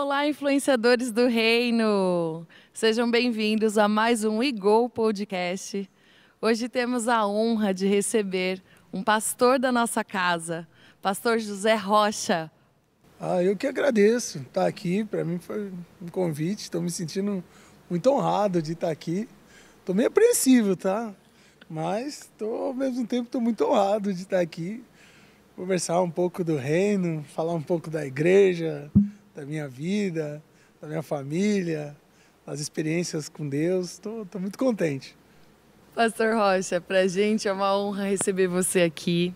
Olá, influenciadores do reino! Sejam bem-vindos a mais um Igol Podcast. Hoje temos a honra de receber um pastor da nossa casa, pastor José Rocha. Ah, eu que agradeço estar aqui. Para mim foi um convite. Estou me sentindo muito honrado de estar aqui. Estou meio apreensivo, tá? Mas tô, ao mesmo tempo estou muito honrado de estar aqui. Conversar um pouco do reino, falar um pouco da igreja, da minha vida, da minha família, das experiências com Deus. Estou muito contente. Pastor Rocha, para a gente é uma honra receber você aqui.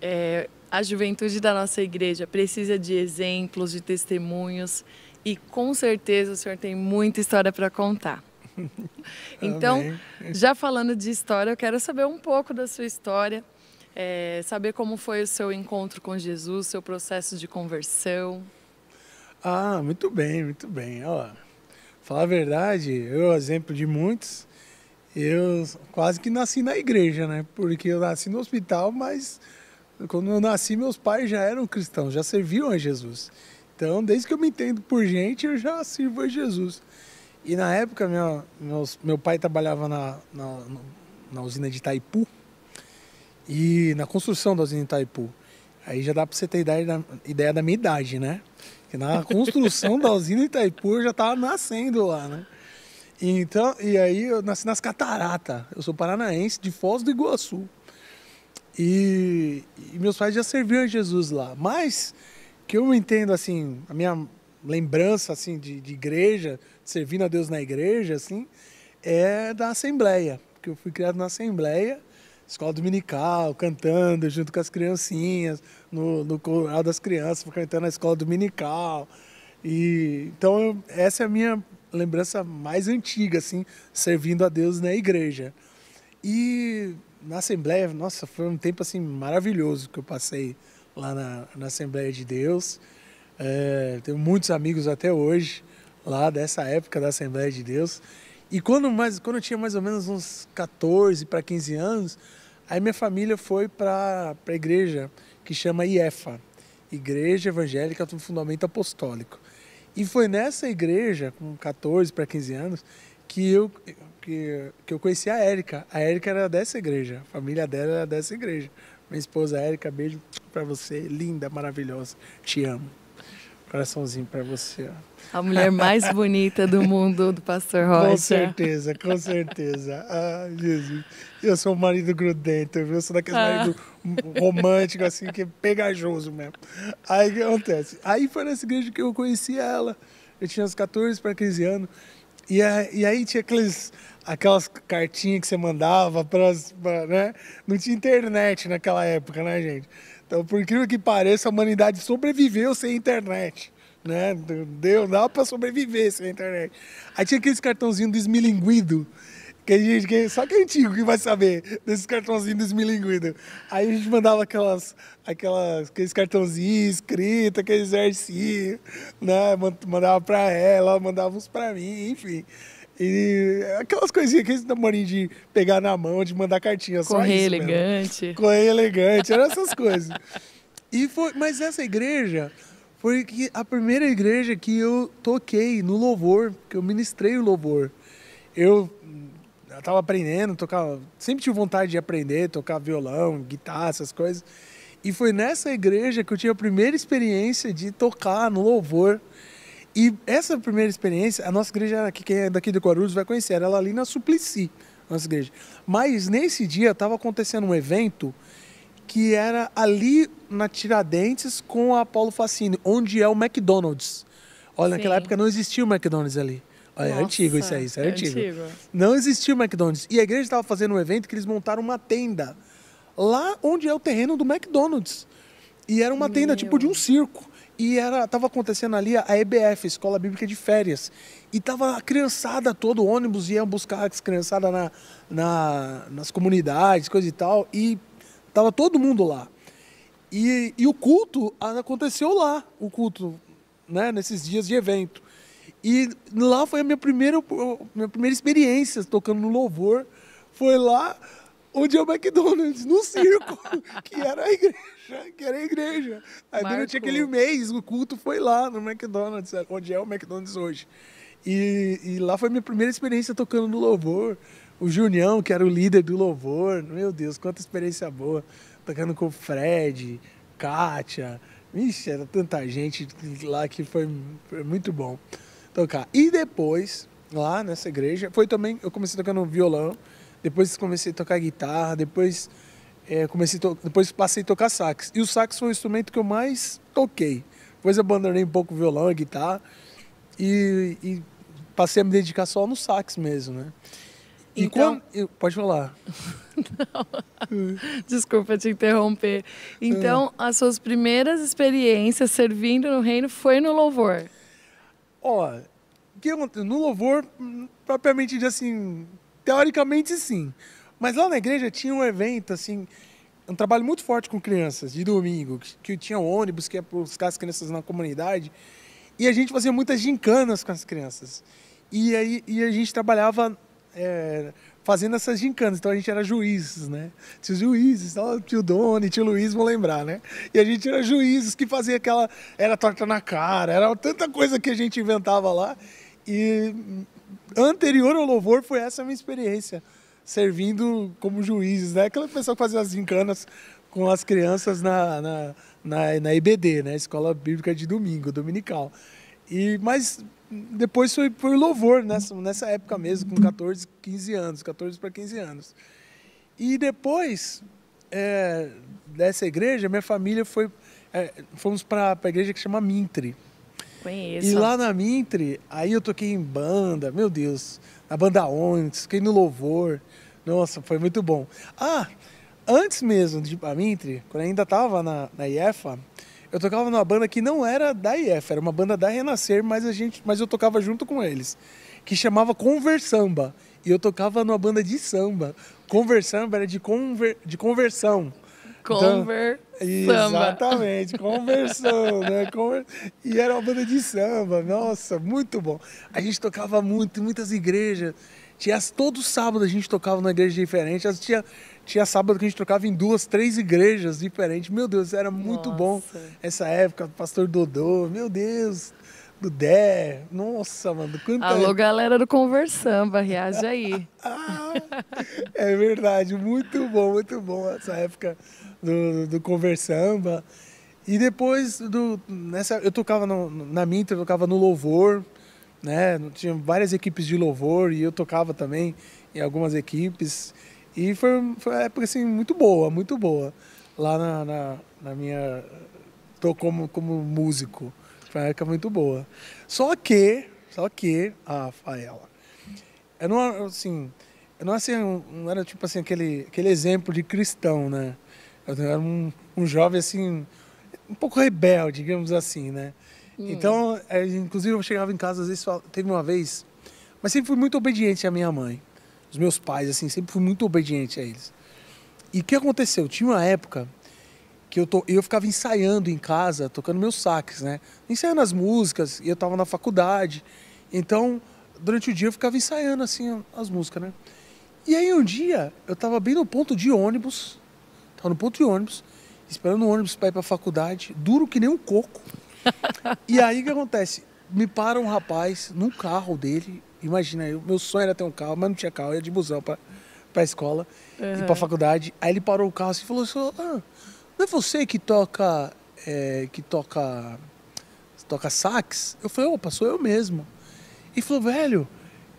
É, a juventude da nossa igreja precisa de exemplos, de testemunhos e com certeza o senhor tem muita história para contar. Então, Amém. já falando de história, eu quero saber um pouco da sua história, é, saber como foi o seu encontro com Jesus, seu processo de conversão. Ah, muito bem, muito bem. Ó, falar a verdade, eu exemplo de muitos. Eu quase que nasci na igreja, né? Porque eu nasci no hospital, mas quando eu nasci, meus pais já eram cristãos, já serviam a Jesus. Então, desde que eu me entendo por gente, eu já sirvo a Jesus. E na época, minha, meus, meu pai trabalhava na, na, na usina de Itaipu e na construção da usina de Itaipu. Aí já dá para você ter ideia da, ideia da minha idade, né? que na construção da usina Itaipu já estava nascendo lá, né? Então, e aí eu nasci nas cataratas. Eu sou paranaense de Foz do Iguaçu. E, e, meus pais já serviram Jesus lá. Mas que eu entendo assim, a minha lembrança assim de, de igreja, servindo a Deus na igreja, assim, é da Assembleia. Porque eu fui criado na Assembleia, escola dominical, cantando junto com as criancinhas, no, no coral das crianças, frequentando na escola dominical. E, então, eu, essa é a minha lembrança mais antiga, assim, servindo a Deus na igreja. E na Assembleia, nossa, foi um tempo assim maravilhoso que eu passei lá na, na Assembleia de Deus. É, tenho muitos amigos até hoje lá dessa época da Assembleia de Deus. E quando, mais, quando eu tinha mais ou menos uns 14 para 15 anos, aí minha família foi para a igreja que chama IEFA, Igreja Evangélica do Fundamento Apostólico. E foi nessa igreja, com 14 para 15 anos, que eu, que, que eu conheci a Érica. A Érica era dessa igreja, a família dela era dessa igreja. Minha esposa Érica, beijo para você, linda, maravilhosa, te amo coraçãozinho para você. A mulher mais bonita do mundo, do pastor Rocha. Com certeza, com certeza. Ah, Jesus. Eu sou um marido grudento, Eu sou daquele ah. marido romântico, assim, que é pegajoso mesmo. Aí o que acontece? Aí foi nessa igreja que eu conheci ela. Eu tinha uns 14 para 15 anos. E, e aí tinha aqueles, aquelas cartinhas que você mandava, pras, pra, né? Não tinha internet naquela época, né, gente? Então, por incrível que pareça, a humanidade sobreviveu sem internet. Né? Deu, dá para sobreviver sem internet. Aí tinha aqueles cartãozinhos desmilinguido. Que a gente, que, só que é antigo que vai saber desses cartãozinhos desmilinguidos. Aí a gente mandava aquelas, aquelas, aqueles cartãozinhos escritos, aqueles exercícios, né? Mandava para ela, mandava uns para mim, enfim. E aquelas coisinhas que esse namorinho de pegar na mão, de mandar cartinha, Correr só Correr elegante. Mesmo. Correr elegante, eram essas coisas. E foi, mas essa igreja foi a primeira igreja que eu toquei no louvor, que eu ministrei o louvor. Eu estava aprendendo, tocava, sempre tive vontade de aprender, tocar violão, guitarra, essas coisas. E foi nessa igreja que eu tive a primeira experiência de tocar no louvor. E essa primeira experiência, a nossa igreja, aqui, quem é daqui de Guarulhos vai conhecer, era ali na Suplicy, nossa igreja. Mas nesse dia estava acontecendo um evento que era ali na Tiradentes com a Paulo Facini, onde é o McDonald's. Olha, Sim. naquela época não existia o McDonald's ali. Olha, é Nossa, é antigo isso aí, isso é, é antigo. antigo. Não existia o McDonald's. E a igreja estava fazendo um evento que eles montaram uma tenda lá onde é o terreno do McDonald's. E era uma Meu. tenda tipo de um circo. E era, tava acontecendo ali a EBF, Escola Bíblica de Férias. E tava a criançada todo o ônibus ia buscar as criançada na, na, nas comunidades, coisa e tal. E tava todo mundo lá. E, e o culto aconteceu lá, o culto, né, nesses dias de evento. E lá foi a minha primeira, minha primeira experiência tocando no louvor. Foi lá, onde é o McDonald's, no circo, que era a igreja, que era a igreja. Aí Marco. durante aquele mês, o culto foi lá no McDonald's, é, onde é o McDonald's hoje. E, e lá foi minha primeira experiência tocando no louvor. O Junião, que era o líder do louvor, meu Deus, quanta experiência boa. Tocando com o Fred, Kátia, Ixi, era tanta gente lá que foi, foi, muito bom tocar. E depois, lá nessa igreja, foi também, eu comecei tocando violão, depois comecei a tocar guitarra, depois é, comecei depois passei a tocar sax. E o sax foi o instrumento que eu mais toquei. Depois abandonei um pouco o violão, a guitarra e, e passei a me dedicar só no sax mesmo, né? Então... E quando... Pode falar. Não. Desculpa te interromper. Então, é. as suas primeiras experiências servindo no reino foi no louvor? Ó, no louvor, hum, propriamente de assim, Teoricamente, sim. Mas lá na igreja tinha um evento, assim, um trabalho muito forte com crianças, de domingo, que, que tinha um ônibus que ia buscar as crianças na comunidade. E a gente fazia muitas gincanas com as crianças. E, aí, e a gente trabalhava é, fazendo essas gincanas. Então a gente era juízes, né? os juízes, tio Doni, tio Luiz vão lembrar, né? E a gente era juízes que fazia aquela. Era torta na cara, era tanta coisa que a gente inventava lá. E anterior ao louvor foi essa a minha experiência, servindo como juízes, né? Aquela pessoa que fazia as gincanas com as crianças na, na, na, na né? Escola Bíblica de Domingo, Dominical. E, mas depois foi, foi louvor nessa, nessa época mesmo, com 14, 15 anos, 14 para 15 anos. E depois é, dessa igreja, minha família foi. É, fomos para a igreja que chama Mintre. Conheço. E lá na Mintre, aí eu toquei em banda, meu Deus, na banda Onix, fiquei no Louvor. Nossa, foi muito bom. Ah, antes mesmo de ir pra Mintre, quando ainda tava na, na IEFA, eu tocava numa banda que não era da Iefa era uma banda da Renascer, mas a gente, mas eu tocava junto com eles, que chamava Conversamba. E eu tocava numa banda de samba. Conversamba era de, conver, de conversão. Então, Conver. exatamente, conversando, né? Conver... E era uma banda de samba, nossa, muito bom. A gente tocava muito, em muitas igrejas. Tinha, todo sábado a gente tocava numa igreja diferente. Tinha, tinha sábado que a gente tocava em duas, três igrejas diferentes. Meu Deus, era muito nossa. bom essa época. Pastor Dodô, meu Deus, do Dé. Nossa, mano. Alô, galera do Conversamba, reage aí. é verdade, muito bom, muito bom essa época do, do Conversamba. E depois do. Nessa, eu tocava no, na Mintra, eu tocava no Louvor, né? Tinha várias equipes de louvor e eu tocava também em algumas equipes. E foi, foi uma época assim, muito boa, muito boa. Lá na, na, na minha. Tô como, como músico. Foi uma época muito boa. Só que, só que, a Rafaela, eu não, assim, eu não, assim, não era tipo assim aquele, aquele exemplo de cristão, né? Eu era um, um jovem, assim, um pouco rebelde, digamos assim, né? Hum. Então, é, inclusive, eu chegava em casa, às vezes, teve uma vez... Mas sempre fui muito obediente à minha mãe. Os meus pais, assim, sempre fui muito obediente a eles. E o que aconteceu? Tinha uma época que eu, to... eu ficava ensaiando em casa, tocando meus saques, né? Ensaiando as músicas, e eu estava na faculdade. Então, durante o dia eu ficava ensaiando, assim, as músicas, né? E aí um dia, eu estava bem no ponto de ônibus, Tá no ponto de ônibus, esperando o ônibus para ir para a faculdade, duro que nem um coco. e aí o que acontece? Me para um rapaz num carro dele. Imagina, eu, meu sonho era ter um carro, mas não tinha carro, eu ia de busão para a escola uhum. e a faculdade. Aí ele parou o carro assim, e falou assim: ah, não é você que toca. É, que toca. toca sax? Eu falei, opa, sou eu mesmo. E falou, velho,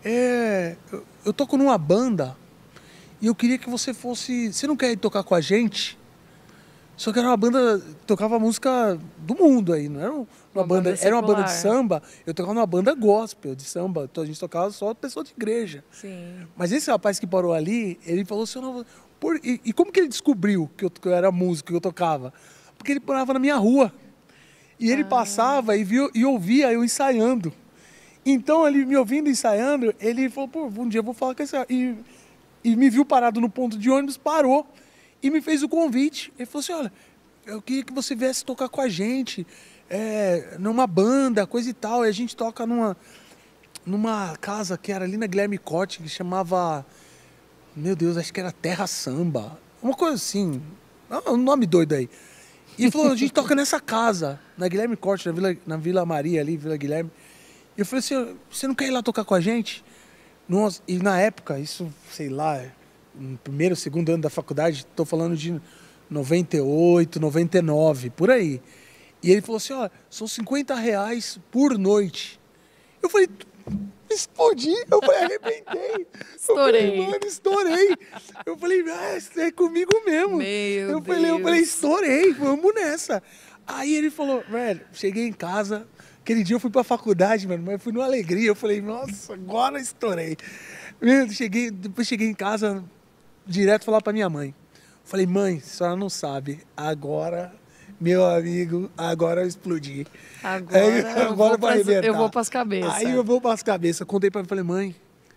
é, eu, eu toco numa banda e eu queria que você fosse. Você não quer ir tocar com a gente? Só que era uma banda. Tocava música do mundo aí, não era uma, uma banda. banda era uma banda de samba. Eu tocava numa banda gospel de samba. Então a gente tocava só pessoa de igreja. Sim. Mas esse rapaz que parou ali, ele falou assim: por, e, e, como que ele descobriu que eu, que eu era músico, que eu tocava? Porque ele morava na minha rua. E ele ah. passava e, viu, e ouvia eu ensaiando. Então, ele me ouvindo ensaiando, ele falou, pô, um dia eu vou falar com esse E e me viu parado no ponto de ônibus, parou e me fez o convite. Ele falou assim: olha, eu queria que você viesse tocar com a gente, é, numa banda, coisa e tal. E a gente toca numa, numa casa que era ali na Guilherme Corte, que chamava. Meu Deus, acho que era Terra Samba. Uma coisa assim. É um nome doido aí. E falou: a gente toca nessa casa, na Guilherme Corte, na Vila, na Vila Maria ali, Vila Guilherme. E eu falei assim: você não quer ir lá tocar com a gente? Nossa, e na época, isso, sei lá, no primeiro, segundo ano da faculdade, estou falando de 98, 99, por aí. E ele falou assim: ó, são 50 reais por noite. Eu falei, explodi, eu falei, arrebentei. Estourei. Eu falei, mano, estourei. Eu falei, ah, é comigo mesmo. Meu eu Deus. falei, eu falei, estourei, vamos nessa. Aí ele falou, velho, cheguei em casa, Aquele dia eu fui pra faculdade, mano, mas eu fui numa alegria. Eu falei, nossa, agora estourei. cheguei, depois cheguei em casa direto falar pra minha mãe. falei, mãe, a senhora não sabe, agora meu amigo, agora eu explodi. Agora, Aí, eu, vou para as vou cabeças. Aí eu vou para as cabeças. Contei pra mim, falei, mãe,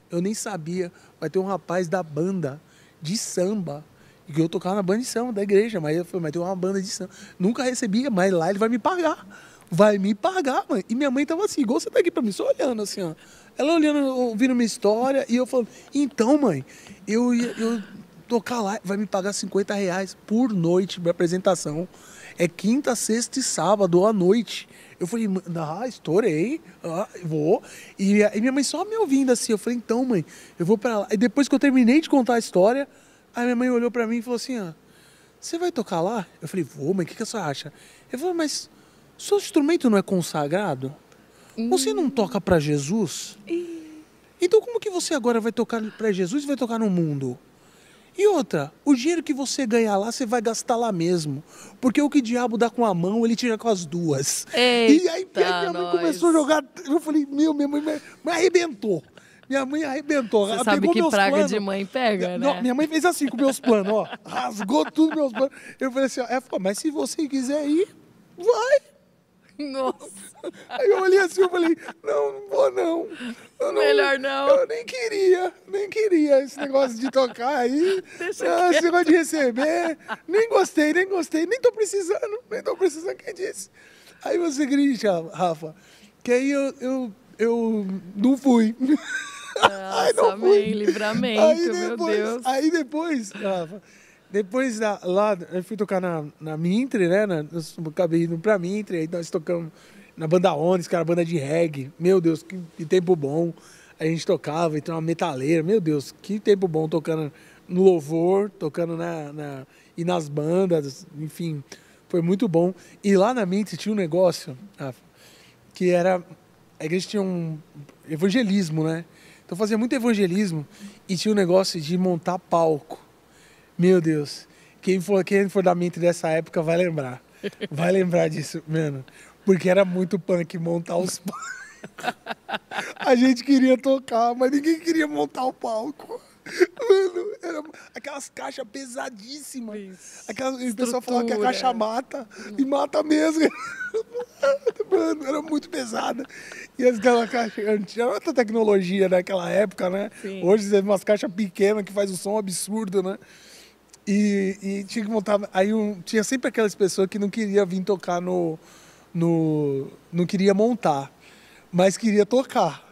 eu nem sabia. Vai ter um rapaz da banda de samba. que eu tocava na banda de samba da igreja. Mas eu falei, mas tem uma banda de samba. Nunca recebia, mas lá ele vai me pagar vai me pagar, mãe. E minha mãe tava assim, igual você tá aqui pra mim, só olhando assim, ó. Ela olhando, ouvindo minha história, e eu falo então, mãe, eu ia eu tocar lá, vai me pagar 50 reais por noite pra apresentação. É quinta, sexta e sábado à noite. Eu falei, ah, estourei, ah, vou. E, e, minha mãe só me ouvindo assim. Eu falei, então, mãe, eu vou pra lá. E depois que eu terminei de contar a história, a minha mãe olhou pra mim e falou assim, ó, ah, você vai tocar lá? Eu falei, vou, mãe, o que, que a senhora acha? Ele falou, mas seu instrumento não é consagrado? Hum. Você não toca para Jesus? Hum. Então como que você agora vai tocar para Jesus e vai tocar no mundo? E outra, o dinheiro que você ganhar lá, você vai gastar lá mesmo. Porque o que o diabo dá com a mão, ele tira com as duas. Eita, e aí minha mãe começou a jogar. Eu falei, meu, minha mãe me arrebentou. Minha mãe arrebentou. Você sabe pegou que praga planos. de mãe pega, né? Não, minha mãe fez assim com meus planos, ó. Rasgou tudo meus planos. Eu falei assim, ó, mas se você quiser ir, vai. Nossa. Aí eu olhei assim e falei, não, não vou não. não. Melhor não. Eu nem queria, nem queria esse negócio de tocar aí. Deixa ah, esse negócio de receber. Nem gostei, nem gostei, nem tô precisando, nem tô precisando, quem disse? Aí você grita, Rafa, que aí eu, eu, eu não fui. Nossa, aí não fui. amém, livramento, aí depois, meu Deus. Aí depois, Rafa... Depois da, lá, eu fui tocar na, na Mintre, né? Na, eu acabei indo pra Mintre, aí nós tocamos na banda Onis, era banda de reggae. Meu Deus, que, que tempo bom. A gente tocava, então uma metaleira. Meu Deus, que tempo bom tocando no louvor, tocando na, na e nas bandas, enfim, foi muito bom. E lá na Mintre tinha um negócio que era a é igreja tinha um evangelismo, né? Então fazia muito evangelismo e tinha um negócio de montar palco. Meu Deus. Quem for, quem for da mente dessa época vai lembrar. Vai lembrar disso, mano. Porque era muito punk montar os A gente queria tocar, mas ninguém queria montar o palco. Mano, era aquelas caixas pesadíssimas. Isso. Aquelas, o pessoal falava que a caixa mata e mata mesmo. Mano, era muito pesada. E aquela caixa, não tinha outra tecnologia naquela época, né? Sim. Hoje tem umas caixas pequenas que faz um som absurdo, né? E, e, tinha que montar. Aí um, tinha sempre aquelas pessoas que não queria vir tocar no, no. não queria montar, mas queria tocar.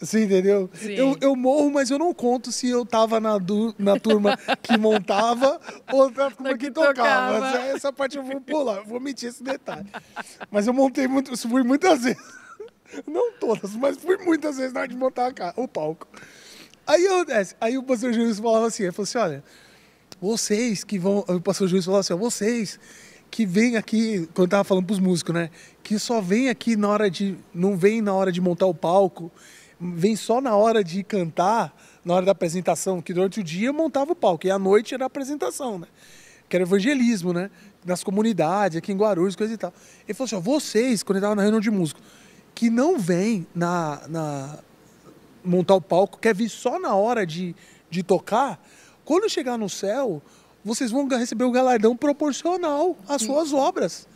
Você entendeu? Sim. Eu, eu morro, mas eu não conto se eu tava na, du, na turma que montava ou na turma que, que, tocava. tocava. Essa parte eu vou pular, eu vou mentir esse detalhe. Mas eu montei muito, fui muitas vezes. Não todas, mas fui muitas vezes na hora de montar a, o palco. Aí, eu, aí o pastor Júlio falava assim, ele falou assim, olha, vocês que vão. O pastor Juiz falou assim: vocês que vêm aqui, quando eu tava falando pros músicos, né? Que só vem aqui na hora de. Não vem na hora de montar o palco, vem só na hora de cantar, na hora da apresentação, que durante o dia eu montava o palco, e à noite era a apresentação, né? Que era evangelismo, né? Nas comunidades, aqui em Guarulhos, coisa e tal. Ele falou assim: vocês, quando eu tava na reunião de músico, que não vem na, na montar o palco, quer vir só na hora de, de tocar, quando chegar no céu, vocês vão receber o um galardão proporcional às suas obras.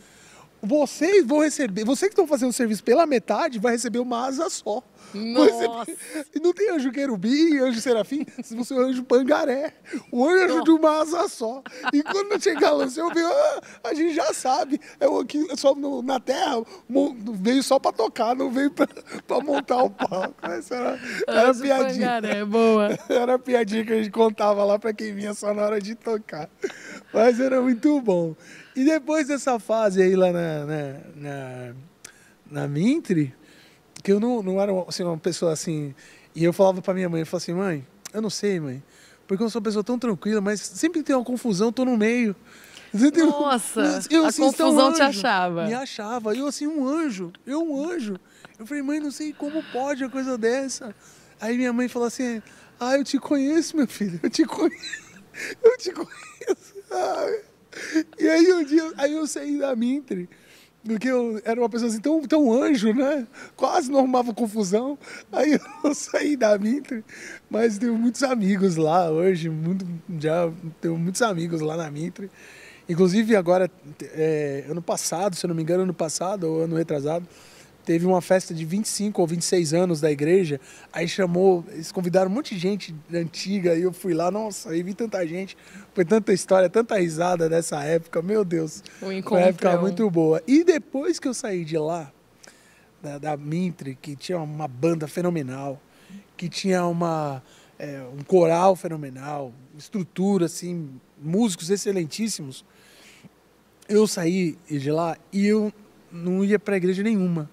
Vocês vão receber, vocês que estão fazendo o serviço pela metade, vai receber uma asa só. Nossa. Você, não tem anjo querubim, anjo serafim, você é um anjo pangaré. O anjo não. de uma asa só. E quando chegar lá você céu, ah, a gente já sabe. É o que é só no, na terra veio só pra tocar, não veio pra, pra montar o palco. era, era anjo piadinha. Pangaré, boa. Era a piadinha que a gente contava lá pra quem vinha só na hora de tocar. Mas era muito bom. E depois dessa fase aí lá na, na, na, na Mintre porque eu não, não era assim, uma pessoa assim. E eu falava para minha mãe, eu falava assim, mãe, eu não sei, mãe. Porque eu sou uma pessoa tão tranquila, mas sempre que tem uma confusão, tô no meio. Nossa, eu, assim, a é confusão um te achava. Me achava. Eu assim, um anjo. Eu um anjo. Eu falei, mãe, não sei como pode uma coisa dessa. Aí minha mãe falou assim, ah, eu te conheço, meu filho. Eu te conheço. Eu te conheço. Ah. E aí um dia, aí eu saí da Mintre que eu era uma pessoa assim, tão, tão anjo, né? Quase não arrumava confusão. Aí eu saí da Mitre, mas tenho muitos amigos lá hoje, muito, já tenho muitos amigos lá na Mitre. Inclusive agora, é, ano passado, se eu não me engano, ano passado ou ano retrasado, teve uma festa de 25 ou 26 anos da igreja, aí chamou, eles convidaram um monte de gente antiga, e eu fui lá, nossa, aí vi tanta gente, foi tanta história, tanta risada dessa época, meu Deus. Um encontro. uma época é muito boa. E depois que eu saí de lá, da, da Mintre, que tinha uma banda fenomenal, que tinha uma, é, um coral fenomenal, estrutura, assim, músicos excelentíssimos, eu saí de lá e eu não ia para igreja nenhuma.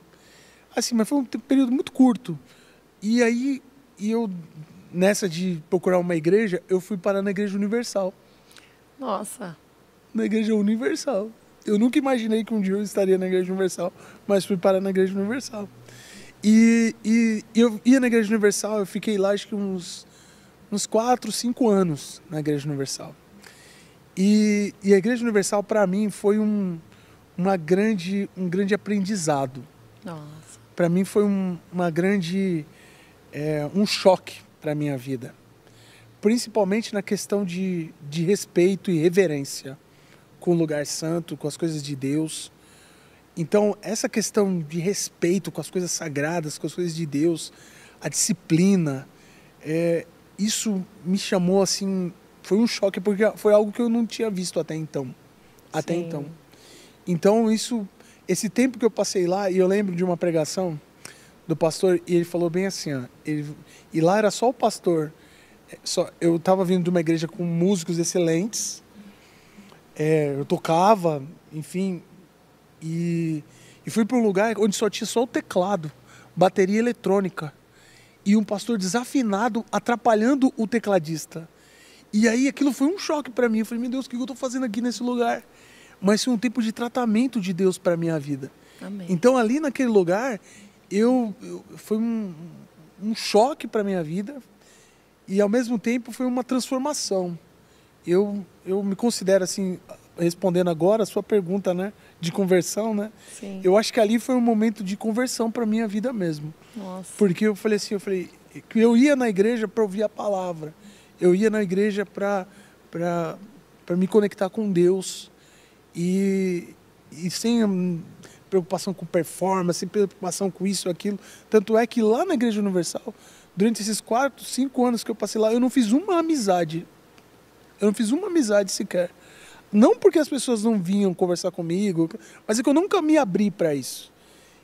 Assim, mas foi um período muito curto. E aí, e eu, nessa de procurar uma igreja, eu fui parar na Igreja Universal. Nossa! Na Igreja Universal. Eu nunca imaginei que um dia eu estaria na Igreja Universal, mas fui parar na Igreja Universal. E, e, e eu ia na Igreja Universal, eu fiquei lá acho que uns, uns 4, 5 anos na Igreja Universal. E, e a Igreja Universal, para mim, foi um, uma grande, um grande aprendizado. Nossa para mim foi um, uma grande é, um choque para minha vida, principalmente na questão de, de respeito e reverência com o lugar santo, com as coisas de Deus. Então, essa questão de respeito com as coisas sagradas, com as coisas de Deus, a disciplina, é, isso me chamou assim, foi um choque porque foi algo que eu não tinha visto até então, até Sim. então. Então isso esse tempo que eu passei lá, e eu lembro de uma pregação do pastor, e ele falou bem assim, ó, ele, e lá era só o pastor, é, só, eu estava vindo de uma igreja com músicos excelentes, é, eu tocava, enfim, e, e fui para um lugar onde só tinha só o teclado, bateria eletrônica, e um pastor desafinado atrapalhando o tecladista. E aí aquilo foi um choque para mim, eu falei, meu Deus, o que eu estou fazendo aqui nesse lugar? mas foi um tempo de tratamento de Deus para minha vida. Amém. Então ali naquele lugar, eu, eu foi um, um choque para minha vida e ao mesmo tempo foi uma transformação. Eu eu me considero assim respondendo agora a sua pergunta, né, de conversão, né? Sim. Eu acho que ali foi um momento de conversão para minha vida mesmo. Nossa. Porque eu falei assim, eu falei que eu ia na igreja para ouvir a palavra. Eu ia na igreja para para me conectar com Deus e, e sem hum, preocupação com performance, sem preocupação com isso, aquilo. Tanto é que lá na Igreja Universal, durante esses quatro, cinco anos que eu passei lá, eu não fiz uma amizade. Eu não fiz uma amizade sequer. Não porque as pessoas não vinham conversar comigo, mas é que eu nunca me abri para isso.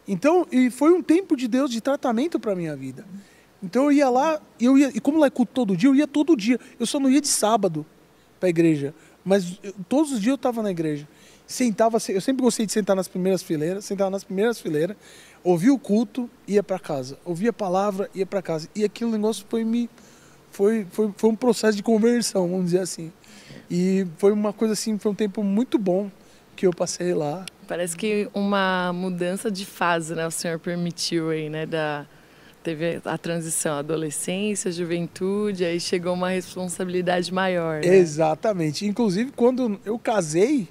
Então, e foi um tempo de Deus de tratamento para minha vida. Então eu ia lá, eu ia, e como lá é culto todo dia, eu ia todo dia. Eu só não ia de sábado para a igreja, mas eu, todos os dias eu estava na igreja sentava, eu sempre gostei de sentar nas primeiras fileiras, sentava nas primeiras fileiras, ouvia o culto, ia para casa, ouvia a palavra, ia para casa. E aquele negócio foi me foi, foi, foi um processo de conversão, vamos dizer assim. E foi uma coisa assim, foi um tempo muito bom que eu passei lá. Parece que uma mudança de fase, né, o senhor permitiu aí, né, da teve a transição adolescência, juventude, aí chegou uma responsabilidade maior. Né? Exatamente. Inclusive quando eu casei,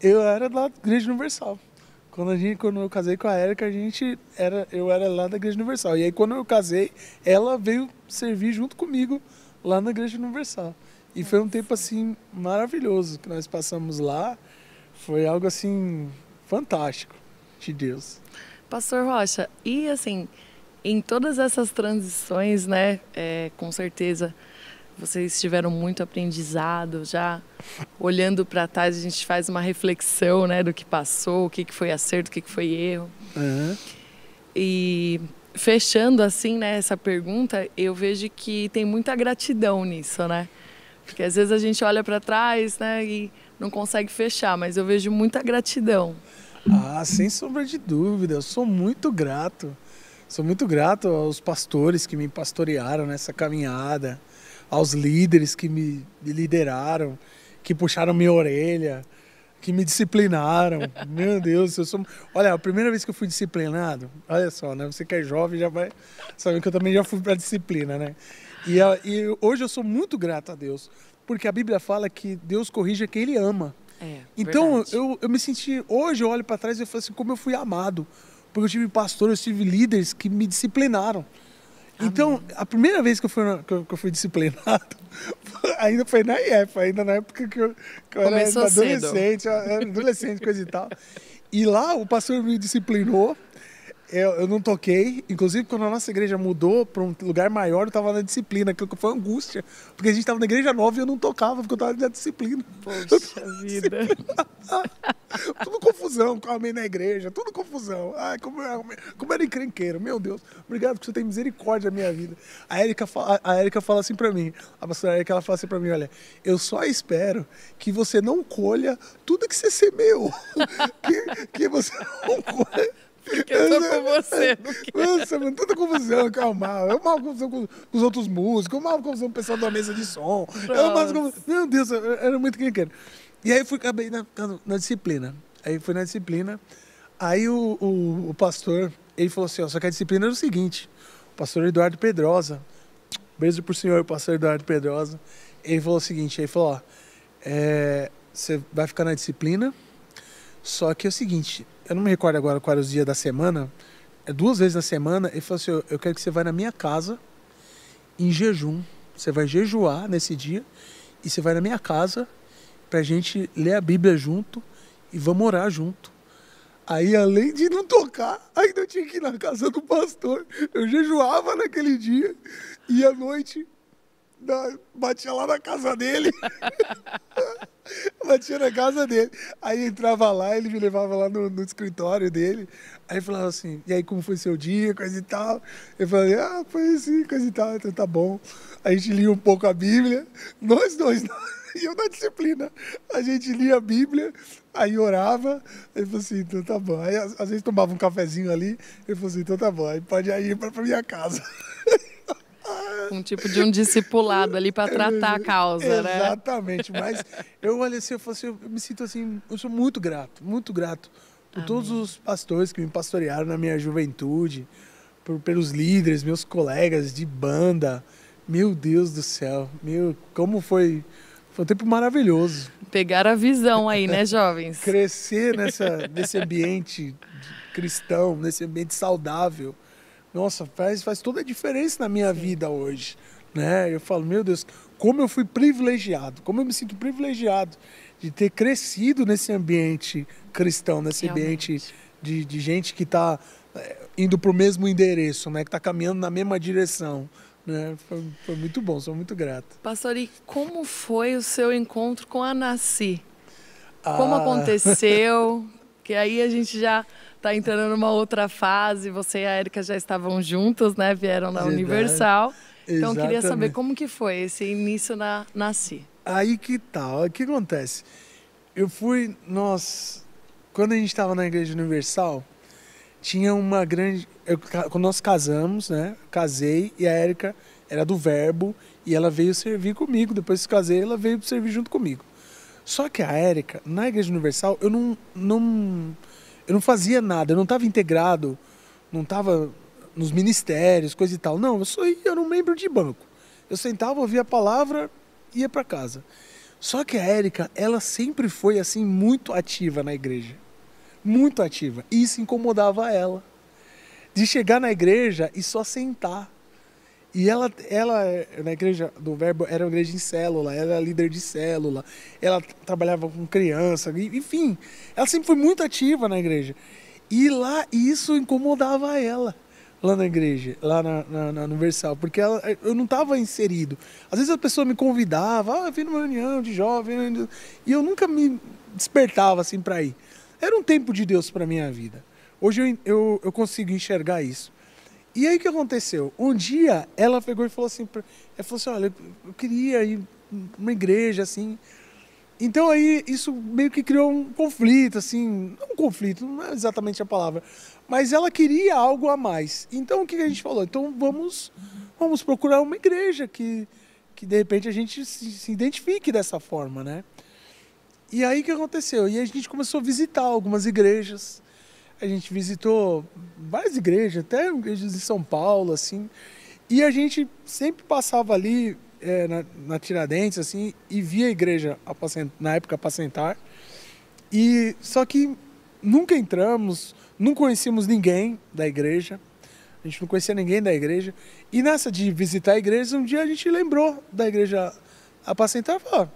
eu era da Igreja Universal. Quando, a gente, quando eu casei com a Erika, a gente era, eu era lá da Igreja Universal. E aí quando eu casei, ela veio servir junto comigo lá na Igreja Universal. E foi um tempo assim maravilhoso que nós passamos lá. Foi algo assim fantástico de Deus. Pastor Rocha, e assim, em todas essas transições, né, é, com certeza, vocês tiveram muito aprendizado já. Olhando para trás, a gente faz uma reflexão né, do que passou, o que, que foi acerto, o que, que foi erro. Uhum. E fechando assim né, essa pergunta, eu vejo que tem muita gratidão nisso, né? Porque às vezes a gente olha para trás né, e não consegue fechar, mas eu vejo muita gratidão. Ah, sem sombra de dúvida, eu sou muito grato. Sou muito grato aos pastores que me pastorearam nessa caminhada, aos líderes que me lideraram, que puxaram minha orelha, que me disciplinaram. Meu Deus, eu sou. Olha, a primeira vez que eu fui disciplinado, olha só, né? Você que é jovem já vai saber que eu também já fui para disciplina, né? E, e, hoje eu sou muito grato a Deus, porque a Bíblia fala que Deus corrige quem Ele ama. É, então eu, eu me senti. Hoje eu olho para trás e eu falo assim, como eu fui amado. Porque eu tive pastores, eu tive líderes que me disciplinaram. Então, a primeira vez que eu fui, que eu, que eu fui disciplinado, ainda foi na IEF, ainda na época que eu, que eu era adolescente, adolescente, coisa e tal. E lá o pastor me disciplinou eu, eu não toquei. Inclusive, quando a nossa igreja mudou para um lugar maior, eu estava na disciplina, que foi angústia. Porque a gente estava na igreja nova e eu não tocava, porque eu estava na disciplina. Poxa vida. Disciplina. tudo confusão, com amém na igreja, tudo confusão. Ai, como, como era encrenqueiro, meu Deus. Obrigado porque você tem misericórdia na minha vida. A Erika, a Erika fala assim para mim, a pastora Erika, ela fala assim para mim, olha, eu só espero que você não colha tudo que você semeou. que, que você não colha porque eu tô é com você. Nossa, mano, tanta confusão, calma. Eu mal confusão com, com os outros músicos, mal confusão com o pessoal da mesa de som. Eu mal confusão. Meu Deus, era muito quem E aí fui, acabei na, na, disciplina. Aí fui na disciplina. Aí o, o, o pastor, ele falou assim, ó, só que a disciplina era o seguinte. O pastor Eduardo Pedrosa, beijo pro senhor, pastor Eduardo Pedrosa. Ele falou o seguinte, ele falou, ó, é, você vai ficar na disciplina, só que é o seguinte, eu não me recordo agora qual era os dias da semana, é duas vezes na semana, ele falou assim: eu, eu quero que você vá na minha casa em jejum. Você vai jejuar nesse dia e você vai na minha casa pra gente ler a Bíblia junto e vamos orar junto. Aí, além de não tocar, ainda eu tinha que ir na casa do pastor. Eu jejuava naquele dia e à noite batia lá na casa dele. batia na casa dele. Aí entrava lá, ele me levava lá no, no escritório dele. Aí falava assim, e aí como foi seu dia, coisa e tal. Eu falei, ah, foi assim, coisa e tal, então tá bom. A gente lia um pouco a Bíblia, nós dois, e eu na disciplina. A gente lia a Bíblia, aí orava, aí falou assim, então tá bom. Aí às vezes tomava um cafezinho ali, ele falou assim, então tá bom, aí pode ir pra, pra minha casa. Ah. um tipo de um discipulado ali para tratar a causa, né? Exatamente, mas eu olhei assim, eu, assim, eu me sinto assim, eu sou muito grato, muito grato por Amém. todos os pastores que me pastorearam na minha juventude, por, pelos líderes, meus colegas de banda. Meu Deus do céu, meu, como foi, foi um tempo maravilhoso. Pegar a visão aí, né, jovens? Crescer nessa, nesse ambiente cristão, nesse ambiente saudável nossa, faz, faz toda a diferença na minha Sim. vida hoje. Né? Eu falo, meu Deus, como eu fui privilegiado, como eu me sinto privilegiado de ter crescido nesse ambiente cristão, nesse Realmente. ambiente de, de gente que está eh, indo para o mesmo endereço, né? que está caminhando na mesma direção. Né? Foi, foi, muito bom, sou muito grato. Pastor, e como foi o seu encontro com a Nasci? Ah. Como ah. aconteceu? Que aí a gente já tá entrando numa outra fase. Você e a Erika já estavam juntos, né? Vieram da Universal. Então eu queria saber como que foi esse início na Nasci. Aí que tal? Tá, o que acontece? Eu fui, nós, quando a gente estava na Igreja Universal, tinha uma grande, eu, quando nós casamos, né? Casei e a Érica era do Verbo e ela veio servir comigo. Depois que casei, ela veio servir junto comigo. Só que a Érica, na Igreja Universal, eu não, não eu não fazia nada, eu não estava integrado, não estava nos ministérios, coisa e tal. Não, eu só ia, era um membro de banco. Eu sentava, ouvia a palavra, ia para casa. Só que a Érica, ela sempre foi assim muito ativa na igreja. Muito ativa. E isso incomodava ela. De chegar na igreja e só sentar e ela, ela na igreja do Verbo, era uma igreja em célula, era líder de célula, ela trabalhava com criança, enfim, ela sempre foi muito ativa na igreja. E lá isso incomodava ela, lá na igreja, lá na, na, na Universal, porque ela, eu não estava inserido. Às vezes a pessoa me convidava, ah, vim numa reunião de jovem, e eu nunca me despertava assim para ir. Era um tempo de Deus para minha vida. Hoje eu, eu, eu consigo enxergar isso. E aí o que aconteceu? Um dia ela pegou e falou assim, ela falou assim, olha, eu queria ir uma igreja, assim. Então aí isso meio que criou um conflito, assim, um conflito, não é exatamente a palavra, mas ela queria algo a mais. Então o que a gente falou? Então vamos, vamos procurar uma igreja que, que de repente a gente se, se identifique dessa forma, né? E aí o que aconteceu? E a gente começou a visitar algumas igrejas, a gente visitou várias igrejas, até igrejas de São Paulo, assim, e a gente sempre passava ali é, na, na, Tiradentes, assim, e via a igreja na época apacentar, e só que nunca entramos, não conhecíamos ninguém da igreja, a gente não conhecia ninguém da igreja, e nessa de visitar a igreja, um dia a gente lembrou da igreja apacentar e falou,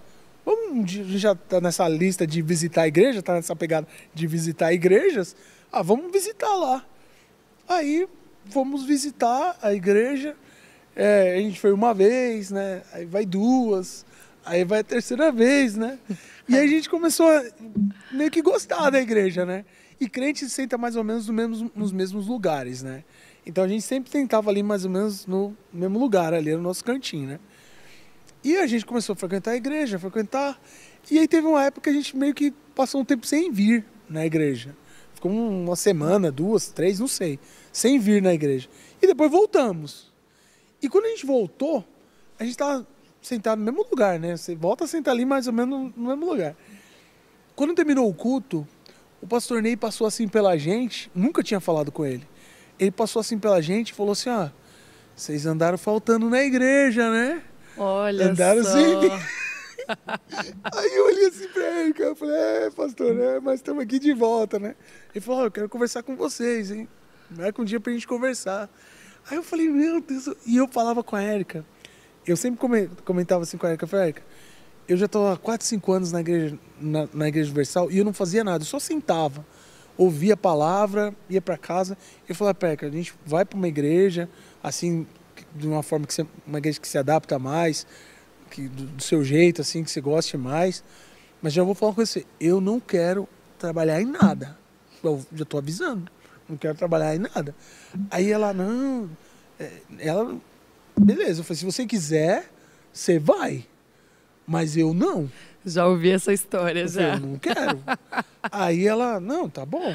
vamos, já está nessa lista de visitar a igreja, está nessa pegada de visitar igrejas, ah, vamos visitar lá. Aí fomos visitar a igreja. É, a gente foi uma vez, né? Aí vai duas, aí vai a terceira vez, né? E aí a gente começou a meio que gostar da igreja, né? E crente se senta mais ou menos no mesmo, nos mesmos lugares, né? Então a gente sempre tentava ali mais ou menos no mesmo lugar, ali no nosso cantinho, né? E a gente começou a frequentar a igreja, frequentar. E aí teve uma época que a gente meio que passou um tempo sem vir na igreja ficou uma semana, duas, três, não sei, sem vir na igreja. E depois voltamos. E quando a gente voltou, a gente estava sentado no mesmo lugar, né? Você volta a sentar ali mais ou menos no mesmo lugar. Quando terminou o culto, o pastor Ney passou assim pela gente, nunca tinha falado com ele. Ele passou assim pela gente e falou assim: ó, ah, vocês andaram faltando na igreja, né? Olha andaram assim. só. Aí eu olhei assim pra ele, cara, eu falei, é, pastor, né mas estamos aqui de volta, né? Ele falou, oh, eu quero conversar com vocês, hein? Marca um dia pra gente conversar. Aí eu falei, meu Deus, e eu falava com a Érica, eu sempre comentava assim com a Érica, falei, Érica, eu já tô há 4, 5 anos na igreja, na, na igreja universal e eu não fazia nada, eu só sentava, ouvia a palavra, ia para casa, e eu a Érica, a gente vai para uma igreja, assim, de uma forma que uma igreja que se adapta mais, que, do, do, seu jeito, assim, que você goste mais. Mas já vou falar com você, eu não quero trabalhar em nada. Eu já estou avisando, não quero trabalhar em nada. Aí ela, não, é, ela, beleza, eu falei, se você quiser, você vai. Mas eu não. Já ouvi essa história, eu já. Falei, eu não quero. aí ela, não, tá bom.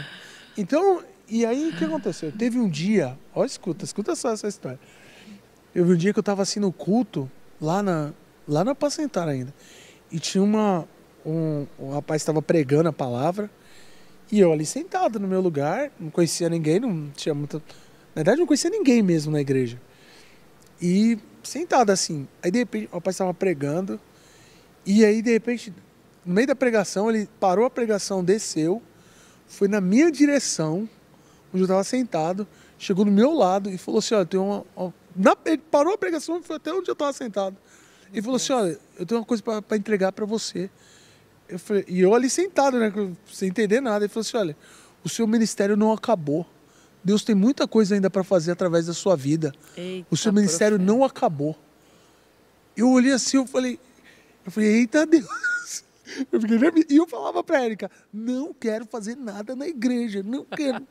Então, e aí o que aconteceu? Teve um dia, ó, escuta, escuta só essa história. Eu vi um dia que eu estava assim no culto, lá na, lá na Pacentar ainda. E tinha uma. Um, um rapaz estava pregando a palavra. E eu ali sentado no meu lugar, não conhecia ninguém, não tinha muita. Na verdade, não conhecia ninguém mesmo na igreja. E sentado assim. Aí de repente, o rapaz estava pregando. E aí, de repente, no meio da pregação, ele parou a pregação, desceu, foi na minha direção, onde eu estava sentado, chegou no meu lado e falou assim: Olha, tem uma. na, ele parou a pregação e foi até onde eu estava sentado. Ele falou assim, olha, eu tenho uma coisa para entregar para você. Eu falei, e eu ali sentado, né, sem entender nada. Ele falou assim, olha, o seu ministério não acabou. Deus tem muita coisa ainda para fazer através da sua vida. Eita, o seu ministério profeta. não acabou. Eu olhei assim, eu falei, eu falei, eita Deus. Eu fiquei, e eu falava para Érica, não quero fazer nada na igreja, não quero.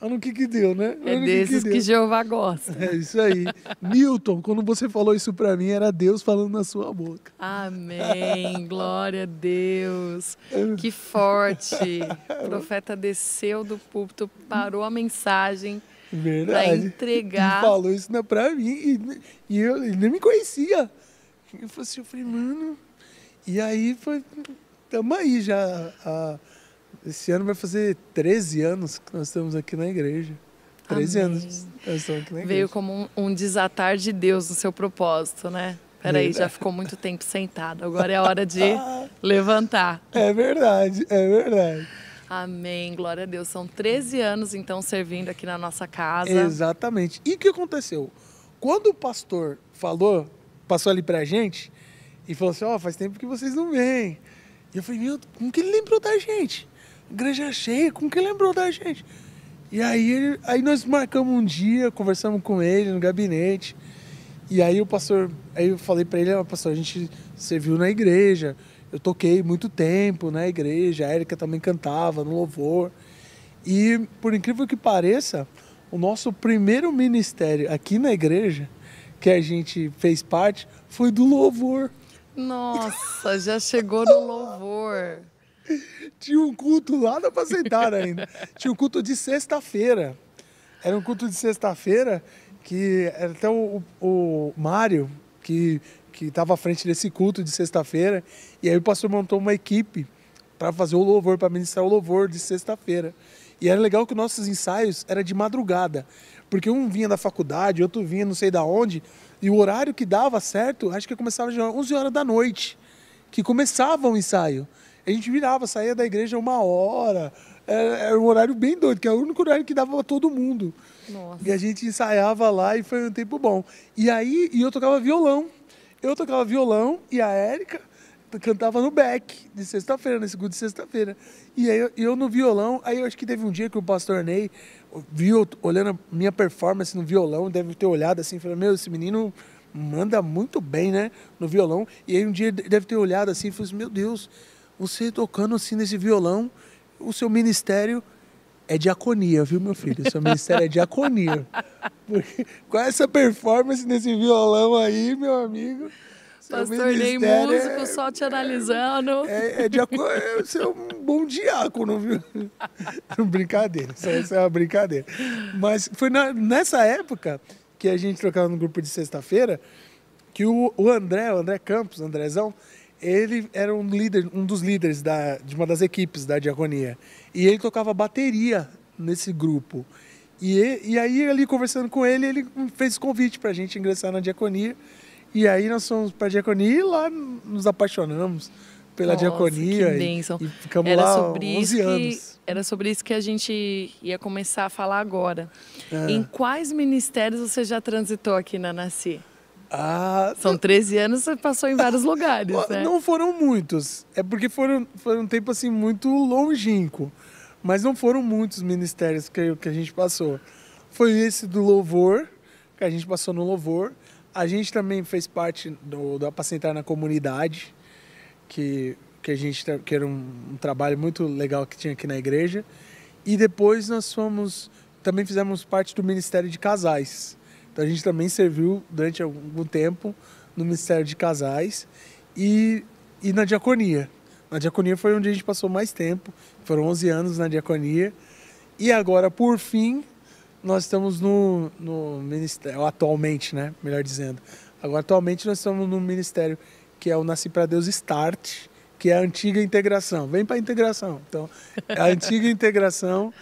Olha no que que deu, né? É Olha é desses que, que, que Jeová gosta. É isso aí. Milton quando você falou isso para mim, era Deus falando na sua boca. Amém. Glória a Deus. É que forte. É o profeta desceu do púlpito, parou a mensagem. para Pra entregar. Ele falou isso né, pra mim e, e eu ele nem me conhecia. Eu falei, assim, mano. E aí foi. Tamo aí já. A, esse ano vai fazer 13 anos que nós estamos aqui na igreja. 13 Amém. anos nós estamos aqui na igreja. Veio como um, um desatar de Deus no seu propósito, né? Peraí, já ficou muito tempo sentado, agora é a hora de levantar. É verdade, é verdade. Amém, glória a Deus. São 13 anos então servindo aqui na nossa casa. Exatamente. E o que aconteceu? Quando o pastor falou, passou ali pra gente e falou assim: Ó, oh, faz tempo que vocês não vêm. E eu falei: Meu, como que ele lembrou da gente? igreja é cheia, como que lembrou da gente? E aí, aí nós marcamos um dia, conversamos com ele no gabinete. E aí o pastor, aí eu falei para ele, ah, pastor, a gente serviu na igreja, eu toquei muito tempo na igreja, a Érica também cantava no louvor. E por incrível que pareça, o nosso primeiro ministério aqui na igreja, que a gente fez parte, foi do louvor. Nossa, já chegou no louvor. Tinha um culto lá, dá pra aceitar ainda. Tinha um culto de sexta-feira. Era um culto de sexta-feira que era até o, o Mário que que estava à frente desse culto de sexta-feira e aí o pastor montou uma equipe para fazer o louvor, para ministrar o louvor de sexta-feira. E era legal que nossos ensaios era de madrugada, porque um vinha da faculdade, outro vinha não sei da onde, e o horário que dava certo, acho que começava de 11 horas da noite, que começava o ensaio. A gente virava, saía da igreja uma hora. Era, era um horário bem doido, que é o único horário que dava pra todo mundo. Nossa. E a gente ensaiava lá e foi um tempo bom. E aí, e eu tocava violão. Eu tocava violão e a Érica cantava no back de sexta-feira, na segunda de sexta-feira. E aí eu, eu, no violão, aí eu acho que teve um dia que o pastor Ney viu, olhando a minha performance no violão, deve ter olhado assim, falou, meu, esse menino manda muito bem, né, no violão. E aí um dia deve ter olhado assim e falou assim, meu Deus, você tocando assim nesse violão, o seu ministério é diaconia, viu, meu filho? O seu ministério é diaconia. Porque com essa performance nesse violão aí, meu amigo. Pastor nem músico, é, só te analisando. É, é, diaconia, é, você é um bom diácono, viu? brincadeira, isso, isso é uma brincadeira. Mas foi na, nessa época que a gente trocava no grupo de sexta-feira que o, o André, o André Campos, o Andrezão, ele era um líder, um dos líderes da, de uma das equipes da Diaconia. E ele tocava bateria nesse grupo. E, e aí, ali conversando com ele, ele fez convite para a gente ingressar na Diaconia. E aí nós fomos para a Diaconia e lá nos apaixonamos pela Nossa, Diaconia. Que E, e ficamos era lá sobre 11 anos. Que, era sobre isso que a gente ia começar a falar agora. É. Em quais ministérios você já transitou aqui na Nasci? Ah, São 13 anos, você passou em vários lugares, né? Não foram muitos. É porque foram, foram um tempo assim muito longínquo. Mas não foram muitos ministérios que, que a gente passou. Foi esse do louvor, que a gente passou no louvor. A gente também fez parte do, do Apacentar na Comunidade, que, que a gente que era um, um trabalho muito legal que tinha aqui na igreja. E depois nós fomos. Também fizemos parte do Ministério de Casais a gente também serviu durante algum tempo no Ministério de Casais e, e na Diaconia. Na Diaconia foi onde a gente passou mais tempo, foram 11 anos na Diaconia. E agora, por fim, nós estamos no, no Ministério, atualmente, né? Melhor dizendo. Agora, atualmente, nós estamos no Ministério que é o Nasci para Deus Start, que é a antiga integração. Vem para a integração. Então, é a antiga integração,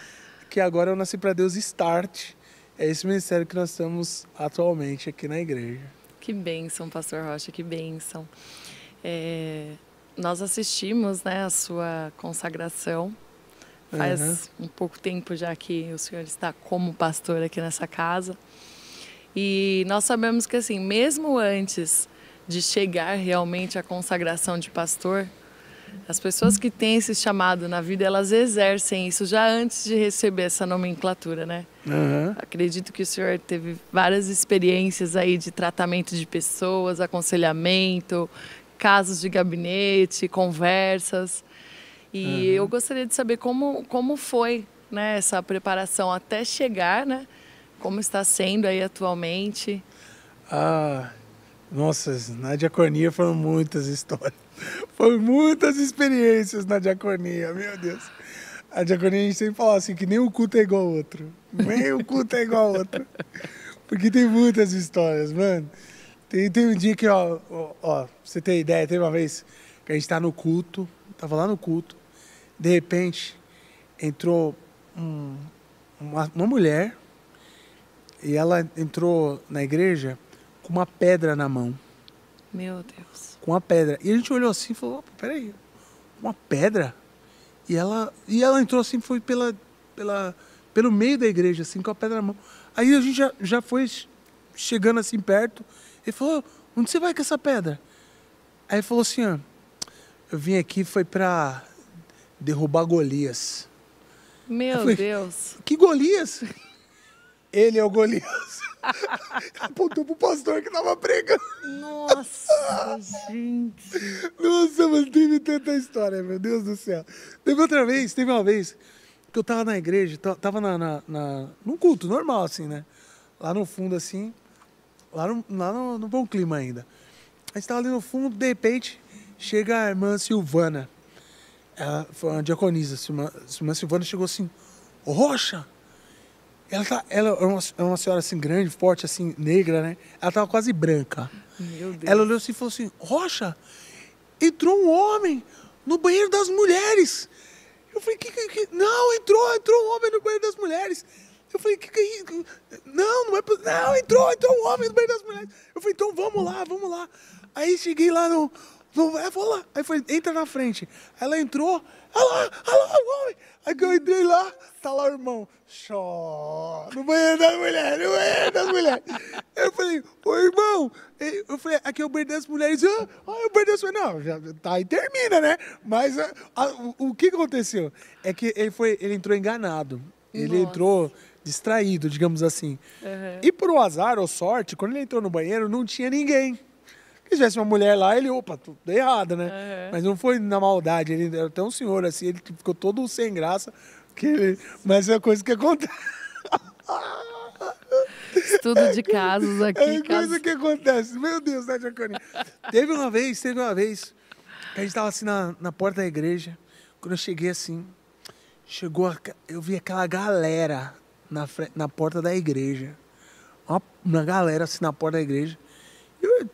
que agora é o Nasci para Deus Start, é esse ministério que nós estamos atualmente aqui na igreja. Que bênção, pastor Rocha, que bênção. É, nós assistimos né, a sua consagração. Faz uhum. um pouco tempo já que o senhor está como pastor aqui nessa casa. E nós sabemos que assim, mesmo antes de chegar realmente à consagração de pastor, as pessoas que têm esse chamado na vida, elas exercem isso já antes de receber essa nomenclatura, né? Uhum. Acredito que o senhor teve várias experiências aí de tratamento de pessoas, aconselhamento, casos de gabinete, conversas. E uhum. eu gostaria de saber como, como foi né, essa preparação até chegar, né? Como está sendo aí atualmente? Ah, nossa, na diaconia foram muitas histórias. Foi muitas experiências na diaconia, meu Deus. A diaconia a gente sempre fala assim, que nem o culto é igual ao outro. Nem o culto é igual ao outro. Porque tem muitas histórias, mano. Tem, tem um dia que, ó, ó, ó, você tem ideia, tem uma vez que a gente tá no culto, tava lá no culto, de repente entrou um, uma, uma mulher e ela entrou na igreja com uma pedra na mão. Meu Deus com uma pedra. E a gente olhou assim e falou, peraí, uma pedra? E ela, e ela entrou assim, foi pela, pela, pelo meio da igreja, assim, com a pedra na mão. Aí a gente já, já foi chegando assim perto, ele falou, onde você vai com essa pedra? Aí falou assim, ah, eu vim aqui foi para derrubar Golias. Meu falei, Deus. Que Golias? Ele é o Golias. Apontou pro pastor que tava pregando. Nossa, gente. Nossa, mas teve tanta história, meu Deus do céu. Teve outra vez, teve uma vez que eu tava na igreja, tava na, na, na num culto normal, assim, né? Lá no fundo, assim, lá no, lá no, no bom clima ainda. A gente tava ali no fundo, de repente, chega a irmã Silvana. Ela foi uma diaconisa. A irmã Silvana chegou assim, Rocha, ela, tá, ela é, uma, é uma senhora assim, grande, forte, assim, negra, né? Ela tava quase branca. Meu Deus. Ela olhou assim e falou assim: Rocha, entrou um homem no banheiro das mulheres. Eu falei: que, que, que? Não, entrou, entrou um homem no banheiro das mulheres. Eu falei, que que é Não, não é possível. Não, entrou, entrou um homem no banheiro das mulheres. Eu falei, então vamos lá, vamos lá. Aí cheguei lá no, é, vou lá. Aí foi, entra na frente. Ela entrou, olha lá, olha lá o homem. Aí que eu entrei lá, tá lá o irmão. Chora. No banheiro das mulheres, no banheiro das mulheres. eu falei, ô irmão. Eu falei, aqui é o banheiro das mulheres. Ah, o banheiro das mulheres. Não, já tá aí, termina, né? Mas a, ah, a, ah, o, o, que aconteceu? É que ele, foi, ele entrou enganado. Ele Nossa. entrou distraído, digamos assim. Uhum. E por um azar ou sorte, quando ele entrou no banheiro, não tinha ninguém ele tivesse uma mulher lá, ele, opa, tudo errado, né? Uhum. Mas não foi na maldade, ele era até um senhor, assim, ele ficou todo sem graça. Que ele... Mas é a coisa que acontece. Estudo de casos é aqui. É coisa casos... que acontece. Meu Deus, Nath né, Arcani. teve uma vez, teve uma vez, que a gente tava assim na, na porta da igreja. Quando eu cheguei assim, chegou. A, eu vi aquela galera na, na porta da igreja. Uma, uma galera assim na porta da igreja. Eu,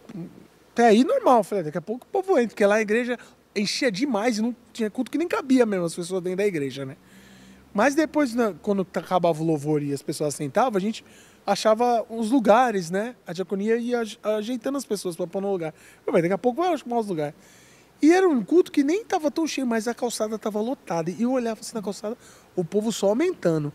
até aí normal, falei, ah, daqui a pouco o povo entra, porque lá a igreja enchia demais e não tinha culto que nem cabia mesmo as pessoas dentro da igreja, né? Mas depois, né, quando acabava o louvor e as pessoas sentavam, a gente achava uns lugares, né? A diaconia ia ajeitando as pessoas para pôr no lugar. Eu, daqui a pouco vai arrumar os lugares. E era um culto que nem estava tão cheio, mas a calçada estava lotada. E eu olhava assim na calçada, o povo só aumentando.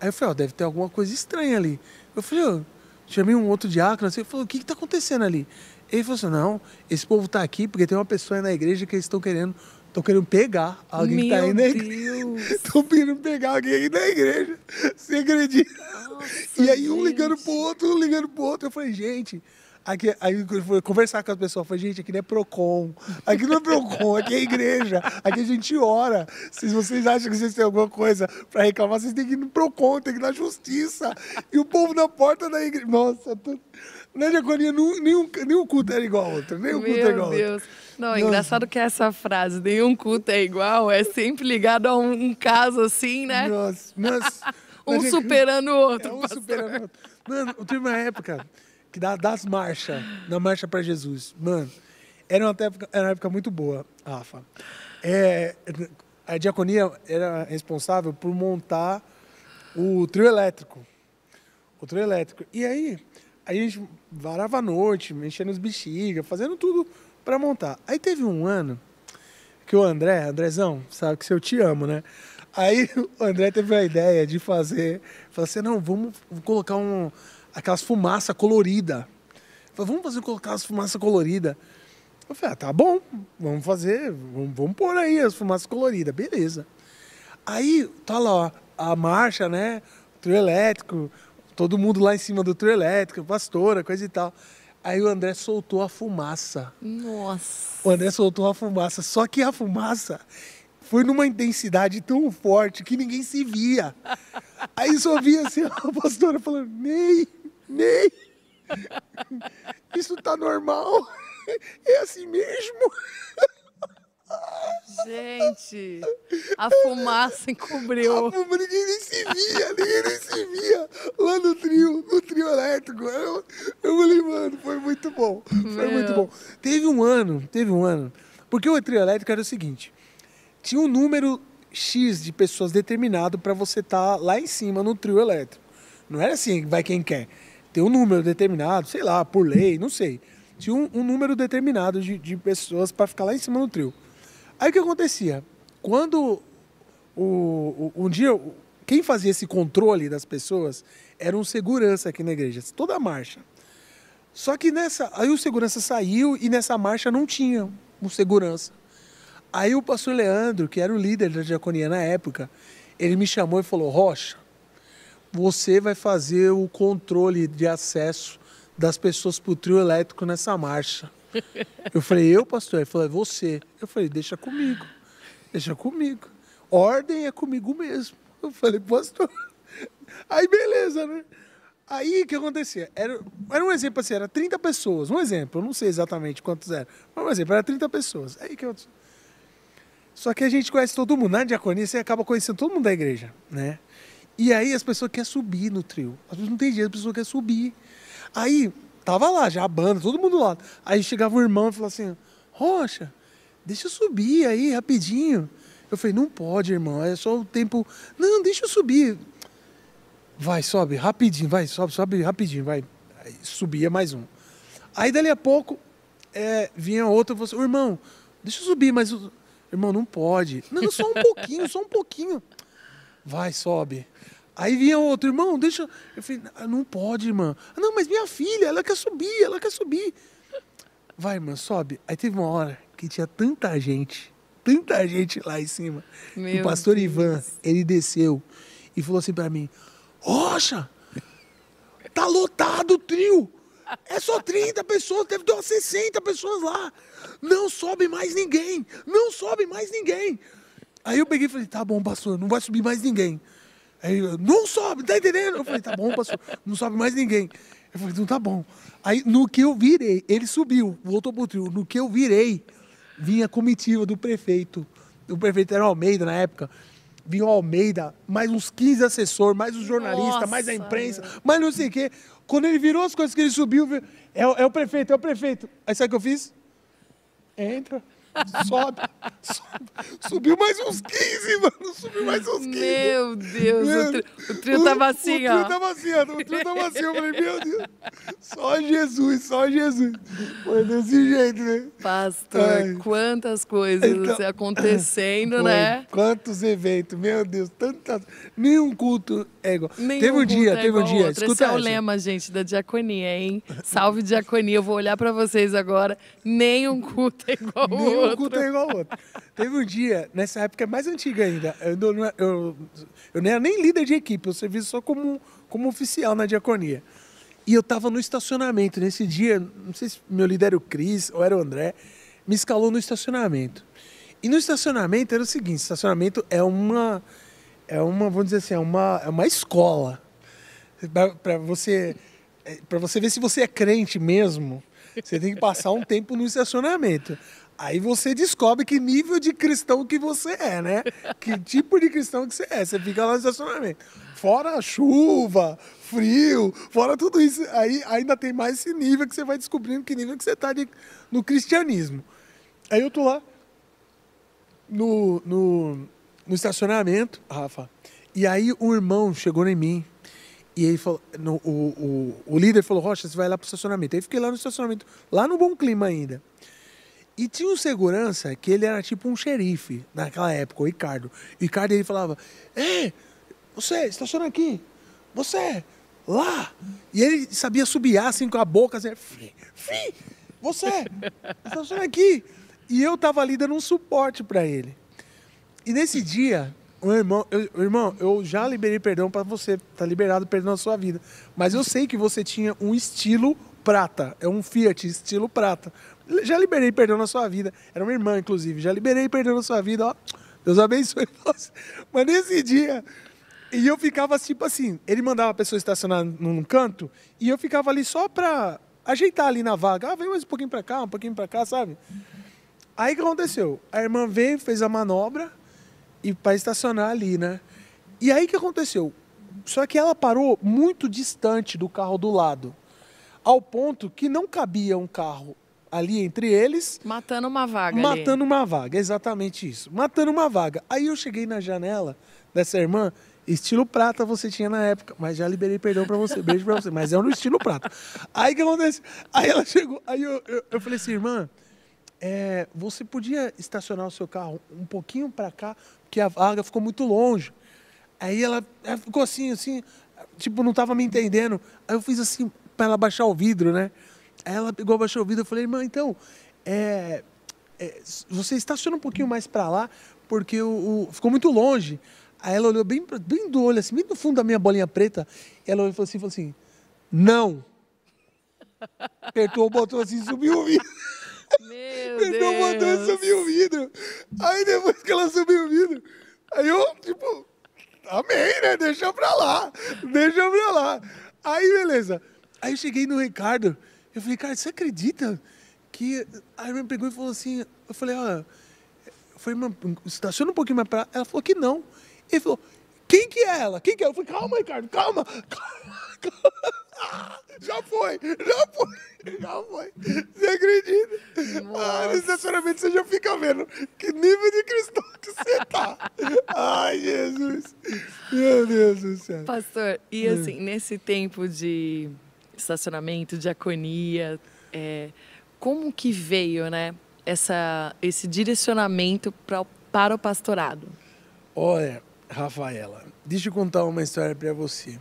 Aí eu falei, ó, oh, deve ter alguma coisa estranha ali. Eu falei, ó, oh. chamei um outro diácono, assim, eu falei, o que que tá acontecendo ali? Ele falou assim: não, esse povo está aqui porque tem uma pessoa aí na igreja que eles estão querendo. Estão querendo pegar alguém Meu que tá aí na igreja. Tô querendo pegar alguém aí na igreja. Você acredita? Nossa, e aí um ligando pro outro, um ligando pro outro. Eu falei, gente, Aqui, aí foi conversar com as pessoas. Falei, gente, aqui não é PROCON. Aqui não é PROCON, aqui é igreja. Aqui a gente ora. Se vocês acham que vocês têm alguma coisa pra reclamar, vocês têm que ir no PROCON, tem que ir na justiça. E o povo na porta da igreja. Nossa, tô... Na diaconia, nenhum, nenhum culto era igual ao outro. Nenhum Meu culto é igual Deus. Outro. Não, Nossa. é engraçado que essa frase, nenhum culto é igual, é sempre ligado a um, um caso assim, né? Nossa, mas, é um superando o outro. É um pastor. superando o outro. Mano, eu uma época que da, das marchas, na marcha para Jesus. Mano, era uma época, era uma época muito boa, Rafa. É, a diaconia era responsável por montar o trio elétrico. O trio elétrico. E aí, Aí a gente varava a noite, mexendo os bexiga, fazendo tudo para montar. Aí teve um ano que o André, Andrezão, sabe que eu te amo, né? Aí o André teve a ideia de fazer, falou assim, não, vamos colocar um aquelas fumaça colorida. Falei, vamos fazer colocar as fumaça colorida. Eu falei, ah, tá bom, vamos fazer, vamos, vamos pôr aí as fumaças coloridas, beleza. Aí tá lá ó, a marcha, né? O trio elétrico, Todo mundo lá em cima do trio elétrico, pastora, coisa e tal. Aí o André soltou a fumaça. Nossa. O André soltou a fumaça. Só que a fumaça foi numa intensidade tão forte que ninguém se via. Aí só via assim a pastora falando: Ney, Ney, isso tá normal? É assim mesmo? Gente, a fumaça encobriu. A ninguém nem se via, ninguém nem se via. Lá no trio, no trio elétrico. Eu, eu falei, mano, foi muito bom. Meu. Foi muito bom. Teve um ano, teve um ano. Porque o trio elétrico era o seguinte: tinha um número X de pessoas determinado para você estar tá lá em cima no trio elétrico. Não era assim, vai quem quer. Tem um número determinado, sei lá, por lei, não sei. Tinha um, um número determinado de, de pessoas para ficar lá em cima no trio. Aí o que acontecia? Quando o, o, um dia quem fazia esse controle das pessoas era um segurança aqui na igreja, toda a marcha. Só que nessa, aí o segurança saiu e nessa marcha não tinha um segurança. Aí o pastor Leandro, que era o líder da diaconia na época, ele me chamou e falou: Rocha, você vai fazer o controle de acesso das pessoas para o trio elétrico nessa marcha. Eu falei, eu, pastor? Ele falou, é você. Eu falei, deixa comigo. Deixa comigo. Ordem é comigo mesmo. Eu falei, pastor. Aí, beleza, né? Aí o que acontecia? Era, era um exemplo assim, era 30 pessoas. Um exemplo, eu não sei exatamente quantos eram. Mas um exemplo, era 30 pessoas. Aí que aconteceu? Só que a gente conhece todo mundo. Na diaconia você acaba conhecendo todo mundo da igreja, né? E aí as pessoas querem subir no trio. As pessoas não têm dinheiro, as pessoas querem subir. Aí Tava lá, já a banda, todo mundo lá. Aí chegava o irmão e falava assim: Rocha, deixa eu subir aí rapidinho. Eu falei: Não pode, irmão, é só o tempo. Não, deixa eu subir. Vai, sobe, rapidinho, vai, sobe, sobe, rapidinho, vai. Aí, subia mais um. Aí dali a pouco é, vinha outro e falou assim: Irmão, deixa eu subir, mas. Irmão, não pode. Não, só um pouquinho, só um pouquinho. Vai, sobe. Aí vinha outro, irmão, deixa. Eu falei, ah, não pode, irmã. Ah, não, mas minha filha, ela quer subir, ela quer subir. Vai, irmã, sobe. Aí teve uma hora que tinha tanta gente, tanta gente lá em cima. Meu o pastor Deus. Ivan, ele desceu e falou assim para mim: Rocha, tá lotado o trio. É só 30 pessoas, deve ter umas 60 pessoas lá. Não sobe mais ninguém, não sobe mais ninguém. Aí eu peguei e falei: tá bom, pastor, não vai subir mais ninguém. Aí eu, não sobe, tá entendendo? Eu falei, tá bom, pastor, não sobe mais ninguém. Eu falei, não tá bom. Aí no que eu virei, ele subiu, voltou pro trio. No que eu virei, vinha a comitiva do prefeito. O prefeito era o Almeida na época. Vinha o Almeida, mais uns 15 assessores, mais os jornalistas, mais a imprensa, meu. mais não sei o quê. Quando ele virou as coisas que ele subiu, é, é o prefeito, é o prefeito. Aí sabe o que eu fiz? Entra. Sobe, sobe. Subiu mais uns 15, mano. Subiu mais uns 15. Meu Deus, meu, o, trio, o trio tava assim, ó. O trio tava assim, ó. O trio tava assim. Eu falei, meu Deus. Só Jesus, só Jesus. Foi desse jeito, né? Pastor, Ai. quantas coisas então, assim acontecendo, foi. né? Quantos eventos, meu Deus, tantas. Nenhum culto é igual. Nenhum teve um dia, é teve um dia. Escuta Esse é o lema, gente, da diaconia, hein? Salve diaconia. Eu vou olhar pra vocês agora. Nenhum culto é igual Nenhum o tá igual outro. Teve um dia, nessa época é mais antiga ainda, eu, é, eu, eu, eu não era nem líder de equipe, eu servi só como, como oficial na diaconia. E eu tava no estacionamento nesse dia, não sei se meu líder era o Cris ou era o André, me escalou no estacionamento. E no estacionamento era o seguinte, estacionamento é uma é uma, vamos dizer assim, é uma é uma escola para você é, para você ver se você é crente mesmo. Você tem que passar um tempo no estacionamento. Aí você descobre que nível de cristão que você é, né? Que tipo de cristão que você é. Você fica lá no estacionamento. Fora a chuva, frio, fora tudo isso. Aí ainda tem mais esse nível que você vai descobrindo que nível que você tá de, no cristianismo. Aí eu tô lá no, no, no estacionamento, Rafa. E aí um irmão chegou em mim. E aí falou, o, o, o líder falou, Rocha, você vai lá pro estacionamento. Aí fiquei lá no estacionamento, lá no Bom Clima ainda. E tinha um segurança que ele era tipo um xerife naquela época, o Ricardo. O Ricardo ele falava: É, você, estaciona aqui. Você, lá. E ele sabia subir assim com a boca, assim: Fi, fi, você, estaciona aqui. E eu tava ali dando um suporte para ele. E nesse dia, o irmão, eu, irmão, eu já liberei perdão para você, tá liberado perdão na sua vida. Mas eu sei que você tinha um estilo prata, é um Fiat estilo prata. Já liberei perdão na sua vida. Era uma irmã, inclusive. Já liberei perdão na sua vida, ó. Deus abençoe você. Mas nesse dia, e eu ficava tipo assim, ele mandava a pessoa estacionar num canto e eu ficava ali só pra ajeitar ali na vaga. Ah, vem mais um pouquinho pra cá, um pouquinho pra cá, sabe? Aí o que aconteceu? A irmã veio, fez a manobra e para estacionar ali, né? E aí o que aconteceu? Só que ela parou muito distante do carro do lado, ao ponto que não cabia um carro ali entre eles. Matando uma vaga. Matando ali. uma vaga, exatamente isso. Matando uma vaga. Aí eu cheguei na janela dessa irmã, estilo prata você tinha na época, mas já liberei perdão pra você, beijo pra você, mas é no estilo prata. Aí que acontece? Aí ela chegou, aí eu, eu, eu falei assim, irmã, é, você podia estacionar o seu carro um pouquinho pra cá, porque a vaga ficou muito longe. Aí ela, ela ficou assim, assim, tipo, não tava me entendendo. Aí eu fiz assim, pra ela baixar o vidro, né? Aí ela pegou, baixou o vidro, eu falei, irmã, então, é, é, você estaciona um pouquinho mais para lá, porque o, o, ficou muito longe. Aí ela olhou bem, bem do olho, assim, bem do fundo da minha bolinha preta, e ela olhou e falou assim, falou assim, não. Apertou o botão assim, subiu o vidro. Meu Apertou Deus. o botão e subiu o vidro. Aí depois que ela subiu o vidro, aí eu, tipo, amei, né? Deixa pra lá, deixa pra lá. Aí, beleza. Aí eu cheguei no Ricardo, eu falei, cara, você acredita que a irmã pegou e falou assim, eu falei, olha, foi uma, estaciona um pouquinho mais pra ela falou que não. Ele falou, quem que é ela? Quem que é? Eu falei, calma, Ricardo, calma, calma, calma. Já foi, já foi, já foi. Você acredita? Ah, sinceramente, você já fica vendo que nível de cristão que você tá. Ai, Jesus. Meu Deus do céu. Pastor, e é. assim, nesse tempo de estacionamento, diaconia. É, como que veio, né, essa, esse direcionamento pra, para o pastorado? Olha, Rafaela, deixa eu contar uma história para você.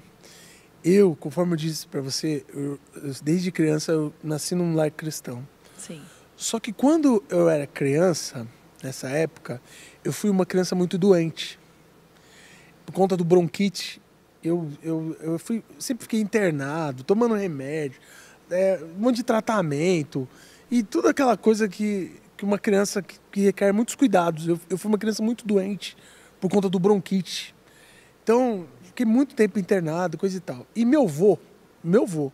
Eu, conforme eu disse para você, eu, desde criança eu nasci num lar cristão. Sim. Só que quando eu era criança, nessa época, eu fui uma criança muito doente. Por conta do bronquite, eu, eu, eu fui, sempre fiquei internado, tomando remédio, é, um monte de tratamento e toda aquela coisa que, que uma criança que, que requer muitos cuidados. Eu, eu fui uma criança muito doente por conta do bronquite. Então, fiquei muito tempo internado, coisa e tal. E meu avô, meu avô,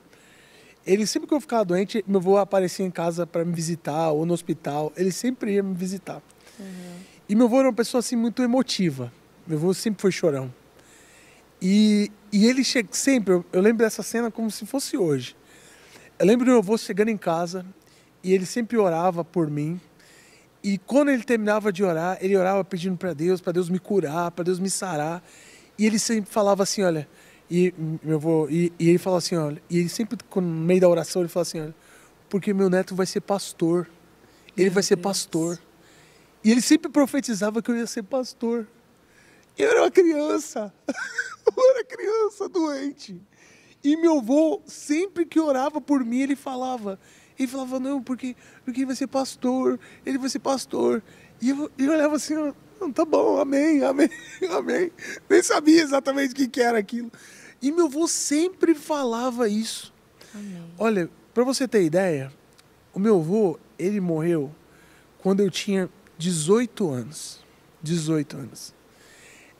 ele sempre que eu ficava doente, meu avô aparecia em casa para me visitar ou no hospital, ele sempre ia me visitar. Uhum. E meu avô era uma pessoa assim muito emotiva. Meu avô sempre foi chorão. E, e ele chega sempre, eu, eu lembro dessa cena como se fosse hoje. Eu lembro do meu avô chegando em casa e ele sempre orava por mim. E quando ele terminava de orar, ele orava pedindo para Deus, para Deus me curar, para Deus me sarar. E ele sempre falava assim, olha, e meu avô, e, e ele falava assim, olha, e ele sempre no meio da oração ele falava assim, olha, porque meu neto vai ser pastor. Ele meu vai ser Deus. pastor. E ele sempre profetizava que eu ia ser pastor. Eu era uma criança. Eu era criança doente. E meu avô, sempre que orava por mim, ele falava. Ele falava, não, porque, porque ele vai ser pastor, ele vai ser é pastor. E eu, eu olhava assim, não, tá bom, amém, amém, amém. Nem sabia exatamente o que, que era aquilo. E meu avô sempre falava isso. Amém. Olha, para você ter ideia, o meu avô, ele morreu quando eu tinha 18 anos. 18 anos.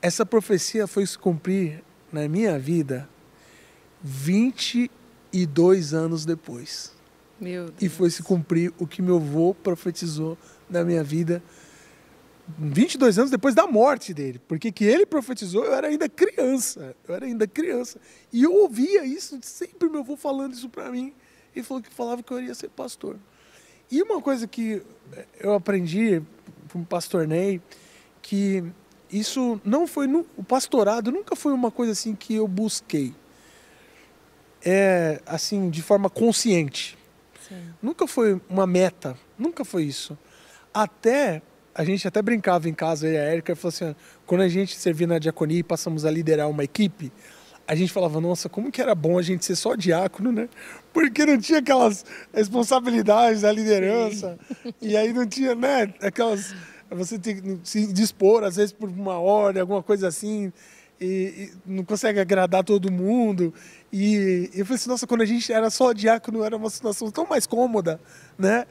Essa profecia foi se cumprir na minha vida 22 anos depois. Meu Deus. E foi se cumprir o que meu avô profetizou na minha vida 22 anos depois da morte dele, porque que ele profetizou, eu era ainda criança, eu era ainda criança. E eu ouvia isso, sempre meu avô falando isso para mim. Ele falou que falava que eu iria ser pastor. E uma coisa que eu aprendi, me pastornei, que isso não foi. O pastorado nunca foi uma coisa assim que eu busquei. É, assim, de forma consciente. Sim. Nunca foi uma meta, nunca foi isso. Até a gente até brincava em casa, eu e a Érica falou assim: ah, quando a gente servia na diaconia e passamos a liderar uma equipe, a gente falava, nossa, como que era bom a gente ser só diácono, né? Porque não tinha aquelas responsabilidades da liderança, Sim. e aí não tinha, né, aquelas você tem que se dispor, às vezes, por uma hora, alguma coisa assim, e, e não consegue agradar todo mundo. E, e eu falei assim, nossa, quando a gente era só diácono, era uma situação tão mais cômoda, né?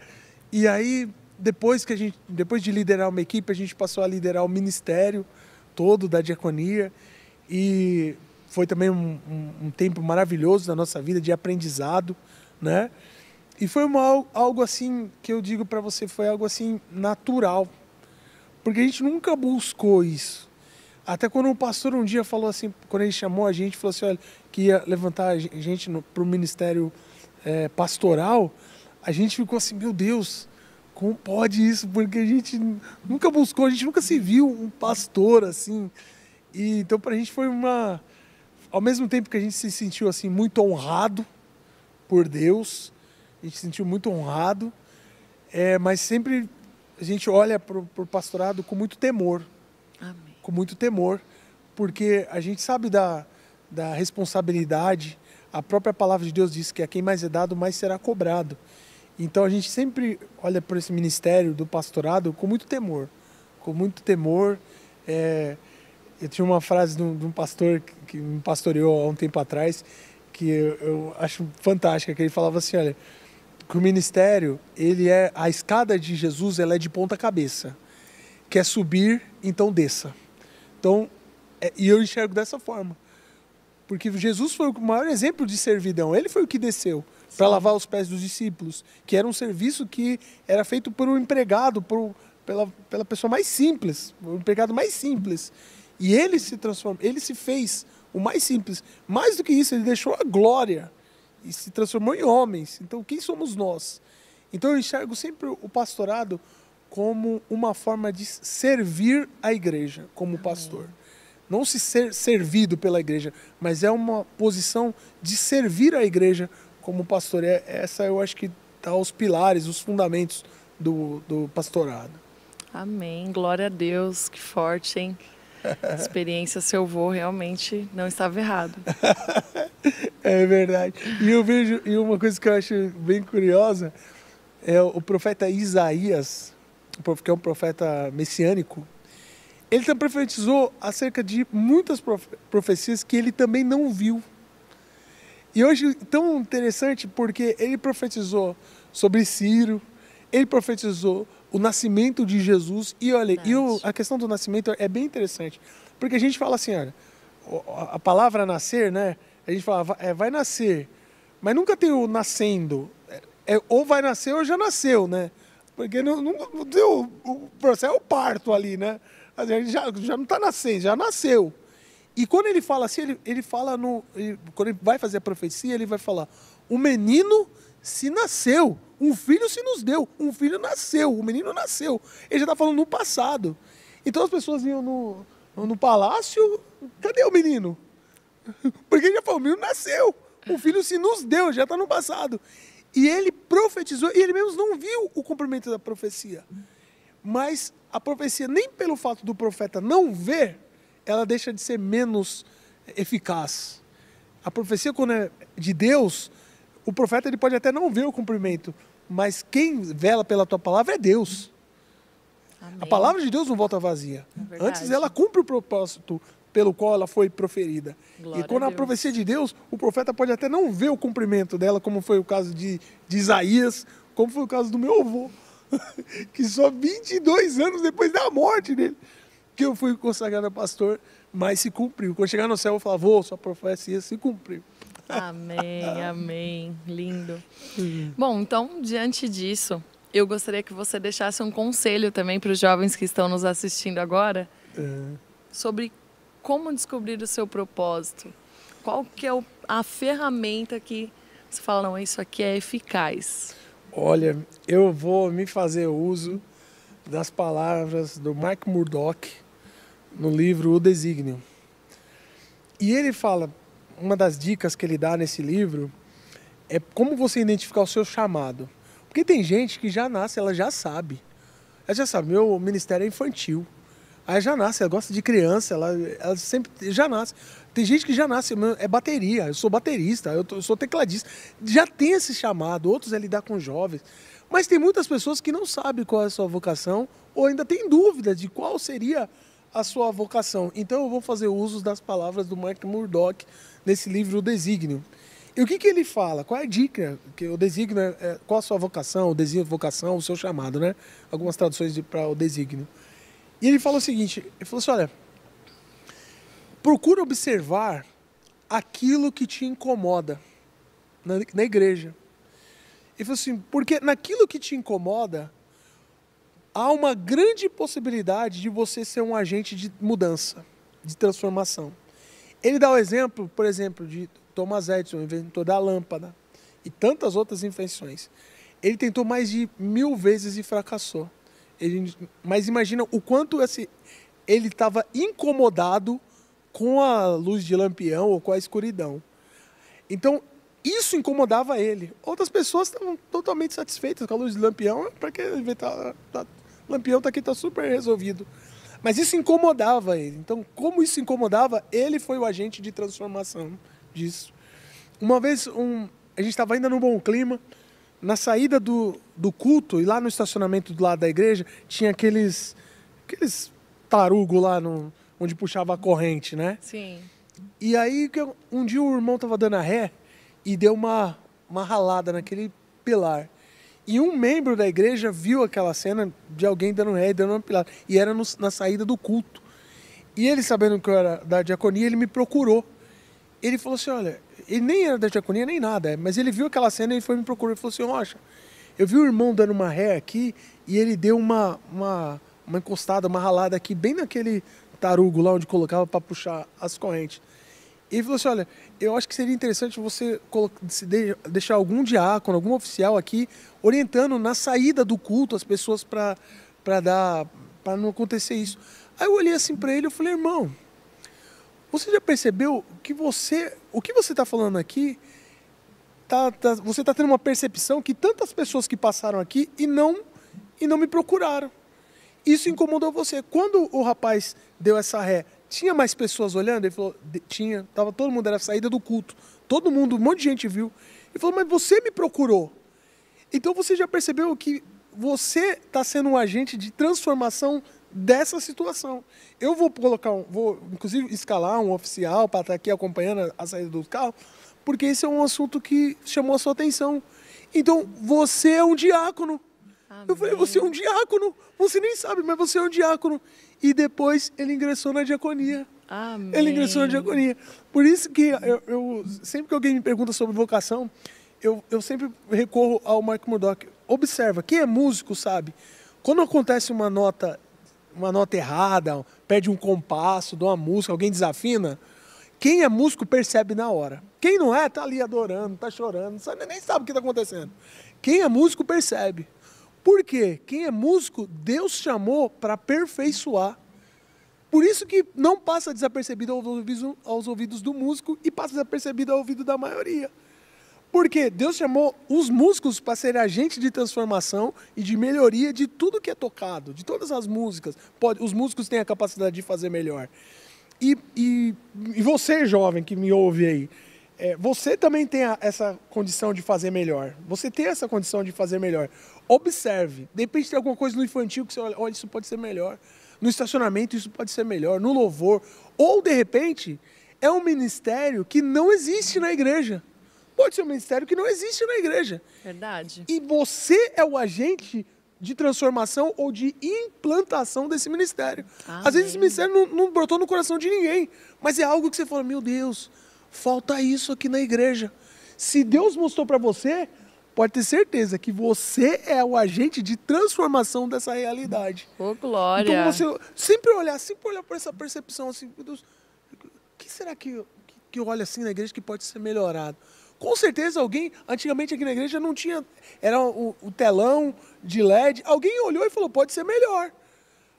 E aí, depois que a gente, depois de liderar uma equipe, a gente passou a liderar o ministério todo da diaconia e foi também um, um, um tempo maravilhoso da nossa vida de aprendizado, né? E foi uma, algo assim que eu digo para você foi algo assim natural, porque a gente nunca buscou isso. Até quando o pastor um dia falou assim, quando ele chamou a gente, falou assim, olha, que ia levantar a gente para o ministério é, pastoral, a gente ficou assim, meu Deus, como pode isso? Porque a gente nunca buscou, a gente nunca se viu um pastor assim. E, então para a gente foi uma, ao mesmo tempo que a gente se sentiu assim muito honrado por Deus, a gente se sentiu muito honrado, é, mas sempre a gente olha para o pastorado com muito temor. Amém. Com muito temor, porque a gente sabe da, da responsabilidade. A própria palavra de Deus diz que a quem mais é dado, mais será cobrado. Então a gente sempre olha para esse ministério do pastorado com muito temor. Com muito temor. É... eu tinha uma frase de um, de um, pastor que me pastoreou há um tempo atrás, que eu, eu acho fantástica, que ele falava assim: olha que o ministério, ele é a escada de Jesus, ela é de ponta cabeça. Quer subir, então desça. Então, é, e eu enxergo dessa forma. Porque Jesus foi o maior exemplo de servidão. Ele foi o que desceu para lavar os pés dos discípulos, que era um serviço que era feito por um empregado, por, pela, pela pessoa mais simples, o empregado mais simples. E ele se transforma, ele se fez o mais simples. Mais do que isso, ele deixou a glória e se transformou em homens. Então, quem somos nós? Então, eu enxergo sempre o pastorado como uma forma de servir a igreja como Amém. pastor. Não se ser servido pela igreja, mas é uma posição de servir a igreja como pastor. É, essa eu acho que está os pilares, os fundamentos do, do pastorado. Amém. Glória a Deus. Que forte, hein? experiência, seu avô realmente não estava errado. é verdade. E eu vejo, e uma coisa que eu acho bem curiosa é o profeta Isaías, que é um profeta messiânico, ele também profetizou acerca de muitas profecias que ele também não viu. E hoje tão interessante porque ele profetizou sobre Ciro, ele profetizou o nascimento de Jesus. E olha, e o, a questão do nascimento é bem interessante. Porque a gente fala assim, olha, a palavra nascer, né? A gente fala, é, vai nascer. Mas nunca tem o nascendo. É, é ou vai nascer ou já nasceu, né? Porque não, não, não deu, o processo é o parto ali, né? A gente já, já não está nascendo, já nasceu. E quando ele fala assim, ele, ele fala no. Ele, quando ele vai fazer a profecia, ele vai falar: o menino se nasceu. Um filho se nos deu, um filho nasceu, o menino nasceu. Ele já está falando no passado. Então as pessoas iam no, no palácio, cadê o menino? Porque ele já falou, o menino nasceu, o filho se nos deu, já está no passado. E ele profetizou, e ele mesmo não viu o cumprimento da profecia. Mas a profecia, nem pelo fato do profeta não ver, ela deixa de ser menos eficaz. A profecia, quando é de Deus, o profeta ele pode até não ver o cumprimento, mas quem vela pela tua palavra é Deus. Amém. A palavra de Deus não volta vazia. É Antes ela cumpre o propósito pelo qual ela foi proferida. Glória e quando a, a profecia de Deus, o profeta pode até não ver o cumprimento dela, como foi o caso de, de Isaías, como foi o caso do meu avô, que só 22 anos depois da morte dele, que eu fui consagrado a pastor, mas se cumpriu. Quando chegar no céu, eu falo, avô, sua profecia se cumpriu. Amém, amém. Lindo. Bom, então, diante disso, eu gostaria que você deixasse um conselho também para os jovens que estão nos assistindo agora é. sobre como descobrir o seu propósito. Qual que é a ferramenta que você fala, não, isso aqui é eficaz? Olha, eu vou me fazer uso das palavras do Mike Murdock no livro O Desígnio. E ele fala: uma das dicas que ele dá nesse livro é como você identificar o seu chamado. Porque tem gente que já nasce, ela já sabe. Ela já sabe, meu ministério é infantil. Aí já nasce, ela gosta de criança, ela, ela sempre já nasce. Tem gente que já nasce, é bateria, eu sou baterista, eu, tô, eu sou tecladista. Já tem esse chamado, outros é lidar com jovens. Mas tem muitas pessoas que não sabem qual é a sua vocação ou ainda tem dúvida de qual seria a sua vocação. Então eu vou fazer uso das palavras do Mark Murdock nesse livro O Desígnio. E o que, que ele fala? Qual é a dica? Que o desígnio é, é, qual a sua vocação, o desígnio, é vocação, o seu chamado, né? Algumas traduções para o desígnio. E ele fala o seguinte: ele falou assim, olha, procura observar aquilo que te incomoda na, na igreja. Ele falou assim, porque naquilo que te incomoda, há uma grande possibilidade de você ser um agente de mudança, de transformação. Ele dá o exemplo, por exemplo, de Thomas Edison, inventor da lâmpada, e tantas outras invenções. Ele tentou mais de mil vezes e fracassou. Ele, mas imagina o quanto esse, ele estava incomodado com a luz de lampião ou com a escuridão. Então, isso incomodava ele. Outras pessoas estavam totalmente satisfeitas com a luz de lampião, ah, para que inventar. Tá, lampião está aqui, está super resolvido. Mas isso incomodava ele. Então, como isso incomodava, ele foi o agente de transformação disso. Uma vez, um, a gente estava ainda no bom clima, na saída do, do culto, e lá no estacionamento do lado da igreja, tinha aqueles, aqueles tarugo lá no, onde puxava a corrente, né? Sim. E aí, um dia o irmão estava dando a ré e deu uma, uma ralada naquele pilar. E um membro da igreja viu aquela cena de alguém dando ré e dando uma pilada. E era no, na saída do culto. E ele, sabendo que eu era da diaconia, ele me procurou. Ele falou assim: olha, ele nem era da diaconia nem nada, mas ele viu aquela cena e foi me procurar. Ele falou assim: Rocha, eu vi o irmão dando uma ré aqui e ele deu uma, uma, uma encostada, uma ralada aqui, bem naquele tarugo lá onde colocava para puxar as correntes. E ele falou assim: olha, eu acho que seria interessante você deixar algum diácono, algum oficial aqui orientando na saída do culto as pessoas para dar para não acontecer isso. Aí eu olhei assim para ele e falei, irmão, você já percebeu que você, o que você está falando aqui, tá, tá você está tendo uma percepção que tantas pessoas que passaram aqui e não e não me procuraram. Isso incomodou você. Quando o rapaz deu essa ré, tinha mais pessoas olhando? Ele falou, tinha. Tava todo mundo, era a saída do culto. Todo mundo, um monte de gente viu. Ele falou, mas você me procurou. Então você já percebeu que você está sendo um agente de transformação dessa situação. Eu vou colocar, um, vou inclusive escalar um oficial para estar tá aqui acompanhando a saída do carro, porque esse é um assunto que chamou a sua atenção. Então você é um diácono. Amém. Eu falei, você é um diácono. Você nem sabe, mas você é um diácono. E depois ele ingressou na diaconia. Amém. Ele ingressou na diaconia. Por isso que eu, eu sempre que alguém me pergunta sobre vocação, eu, eu sempre recorro ao Mark Murdock. Observa, quem é músico sabe, quando acontece uma nota uma nota errada, perde um compasso de uma música, alguém desafina, quem é músico percebe na hora. Quem não é, tá ali adorando, tá chorando, sabe, nem sabe o que está acontecendo. Quem é músico percebe. Por quê? Quem é músico, Deus chamou para aperfeiçoar. Por isso que não passa desapercebido aos ouvidos, aos ouvidos do músico e passa desapercebido ao ouvido da maioria. Porque Deus chamou os músicos para serem agentes de transformação e de melhoria de tudo que é tocado, de todas as músicas. Pode, os músicos têm a capacidade de fazer melhor. E, e, e você, jovem que me ouve aí, é, você também tem a, essa condição de fazer melhor. Você tem essa condição de fazer melhor. Observe. Depende de alguma coisa no infantil que você olha, olha, isso pode ser melhor. No estacionamento, isso pode ser melhor. No louvor. Ou, de repente, é um ministério que não existe na igreja pode ser um ministério que não existe na igreja. Verdade. E você é o agente de transformação ou de implantação desse ministério. Amém. Às vezes esse ministério não, não, brotou no coração de ninguém, mas é algo que você fala: meu Deus, falta isso aqui na igreja. Se Deus mostrou para você, pode ter certeza que você é o agente de transformação dessa realidade. Ô, oh, glória! Então você sempre olhar, sempre olhar por essa percepção assim: meu Deus, o que será que, que olha assim na igreja que pode ser melhorado? Com certeza alguém, antigamente aqui na igreja não tinha, era o, o telão de LED, alguém olhou e falou, pode ser melhor.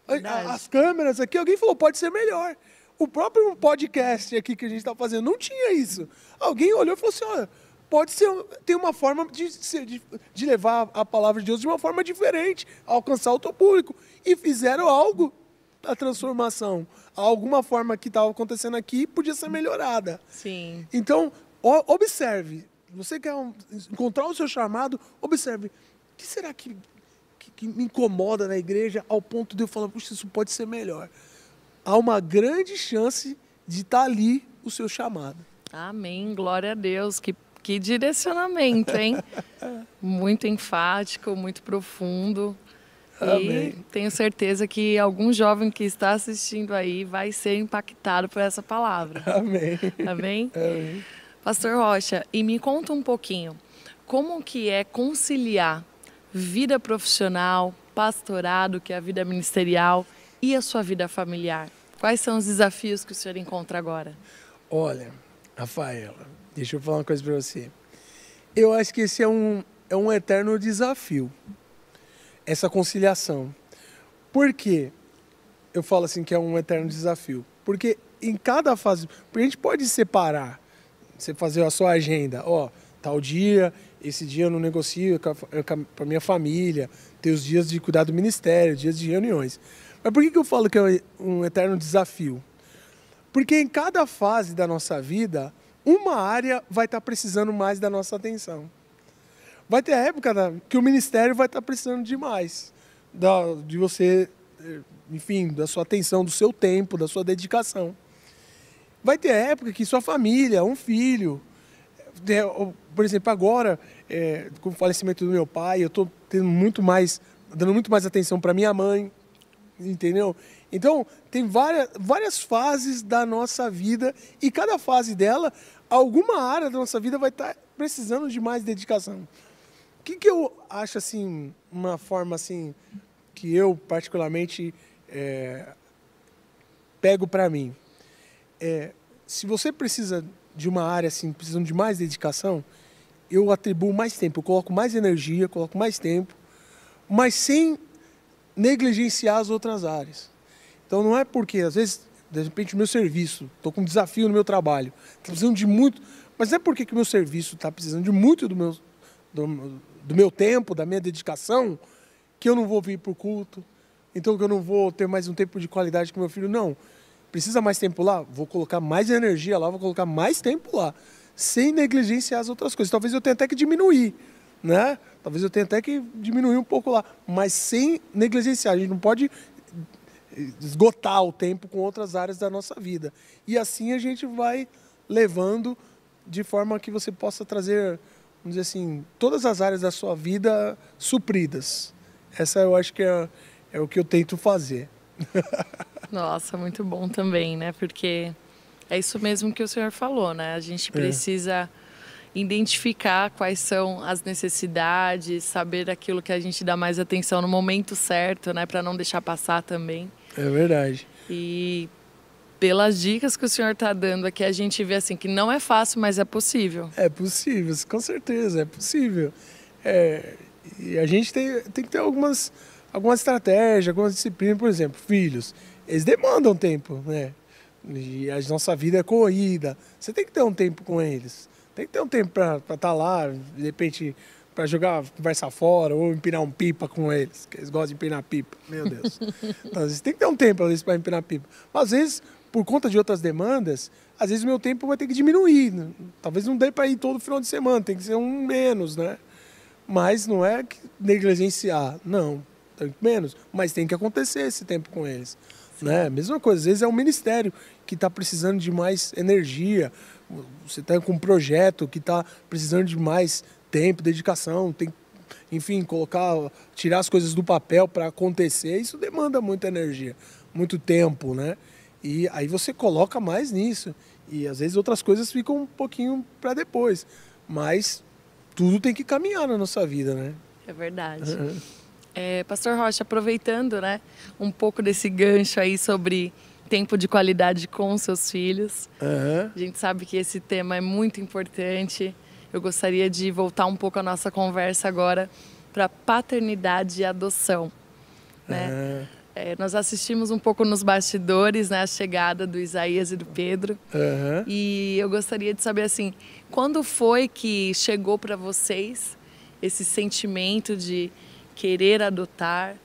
Verdade. As câmeras aqui, alguém falou, pode ser melhor. O próprio podcast aqui que a gente está fazendo não tinha isso. Alguém olhou e falou assim, olha, pode ser, tem uma forma de, de, de levar a palavra de Deus de uma forma diferente, alcançar o teu público. E fizeram algo a transformação. Alguma forma que estava acontecendo aqui podia ser melhorada. Sim. Então, observe. Você quer um, encontrar o seu chamado, observe. O que será que, que, que, me incomoda na igreja ao ponto de eu falar, puxa, isso pode ser melhor? Há uma grande chance de estar tá ali o seu chamado. Amém, glória a Deus. Que, que direcionamento, hein? muito enfático, muito profundo. Amém. E tenho certeza que algum jovem que está assistindo aí vai ser impactado por essa palavra. Amém. Amém. Amém. Pastor Rocha, e me conta um pouquinho, como que é conciliar vida profissional, pastorado, que é a vida ministerial, e a sua vida familiar? Quais são os desafios que o senhor encontra agora? Olha, Rafaela, deixa eu falar uma coisa para você. Eu acho que esse é um, é um eterno desafio, essa conciliação. Por quê? Eu falo assim que é um eterno desafio. Porque em cada fase, a gente pode separar você fazer a sua agenda, ó, tal dia, esse dia eu não negocio com a, minha família, ter os dias de cuidar do ministério, dias de reuniões. Mas por que, eu falo que é um eterno desafio? Porque em cada fase da nossa vida, uma área vai estar precisando mais da nossa atenção. Vai ter época que o ministério vai estar precisando demais da de você, eh, enfim, da sua atenção, do seu tempo, da sua dedicação. Vai ter época que sua família, um filho. Por exemplo, agora, é, com o falecimento do meu pai, eu estou tendo muito mais, dando muito mais atenção para minha mãe, entendeu? Então, tem várias, várias fases da nossa vida e cada fase dela, alguma área da nossa vida vai estar tá precisando de mais dedicação. O que, que eu acho, assim, uma forma, assim, que eu particularmente é, pego para mim? é, se você precisa de uma área assim, precisando de mais dedicação, eu atribuo mais tempo, eu coloco mais energia, coloco mais tempo, mas sem negligenciar as outras áreas. Então não é porque, às vezes, de repente, o meu serviço, estou com um desafio no meu trabalho, estou precisando de muito, mas não é porque que o meu serviço está precisando de muito do meu, do, do, meu tempo, da minha dedicação, que eu não vou vir para o culto, então que eu não vou ter mais um tempo de qualidade com meu filho, não. Precisa mais tempo lá? Vou colocar mais energia lá, vou colocar mais tempo lá. Sem negligenciar as outras coisas. Talvez eu tenha até que diminuir, né? Talvez eu tenha até que diminuir um pouco lá. Mas sem negligenciar. A gente não pode eh, esgotar o tempo com outras áreas da nossa vida. E assim a gente vai levando de forma que você possa trazer, vamos dizer assim, todas as áreas da sua vida supridas. Essa eu acho que é, é o que eu tento fazer. Nossa, muito bom também, né? Porque é isso mesmo que o senhor falou, né? A gente é. precisa é. identificar quais são as necessidades, saber aquilo que a gente dá mais atenção no momento certo, né? Para não deixar passar também. É verdade. E pelas dicas que o senhor está dando aqui, a gente vê assim que não é fácil, mas é possível. É possível, com certeza, é possível. É, e a gente tem, tem que ter algumas alguma estratégia, algumas disciplinas, por exemplo, filhos, eles demandam tempo, né? E a nossa vida é corrida. Você tem que ter um tempo com eles. Tem que ter um tempo para estar tá lá, de repente, para jogar, conversar fora, ou empinar um pipa com eles, que eles gostam de empinar pipa. Meu Deus. então, às vezes tem que ter um tempo, às vezes, para empinar pipa. Mas, às vezes, por conta de outras demandas, às vezes o meu tempo vai ter que diminuir. Né? Talvez não dê para ir todo final de semana, tem que ser um menos, né? Mas não é negligenciar, não menos, mas tem que acontecer esse tempo com eles. Né? Mesma coisa, às vezes é o um ministério que está precisando de mais energia, você está com um projeto que está precisando de mais tempo, dedicação, tem enfim, colocar, tirar as coisas do papel para acontecer, isso demanda muita energia, muito tempo, né? E aí você coloca mais nisso. E às vezes outras coisas ficam um pouquinho para depois. Mas tudo tem que caminhar na nossa vida, né? É verdade. Uhum. É, Pastor Rocha, aproveitando né, um pouco desse gancho aí sobre tempo de qualidade com seus filhos. Uhum. A gente sabe que esse tema é muito importante. Eu gostaria de voltar um pouco a nossa conversa agora para paternidade e adoção. Né? Uhum. É, nós assistimos um pouco nos bastidores né, a chegada do Isaías e do Pedro. Uhum. E eu gostaria de saber assim, quando foi que chegou para vocês esse sentimento de querer adotar,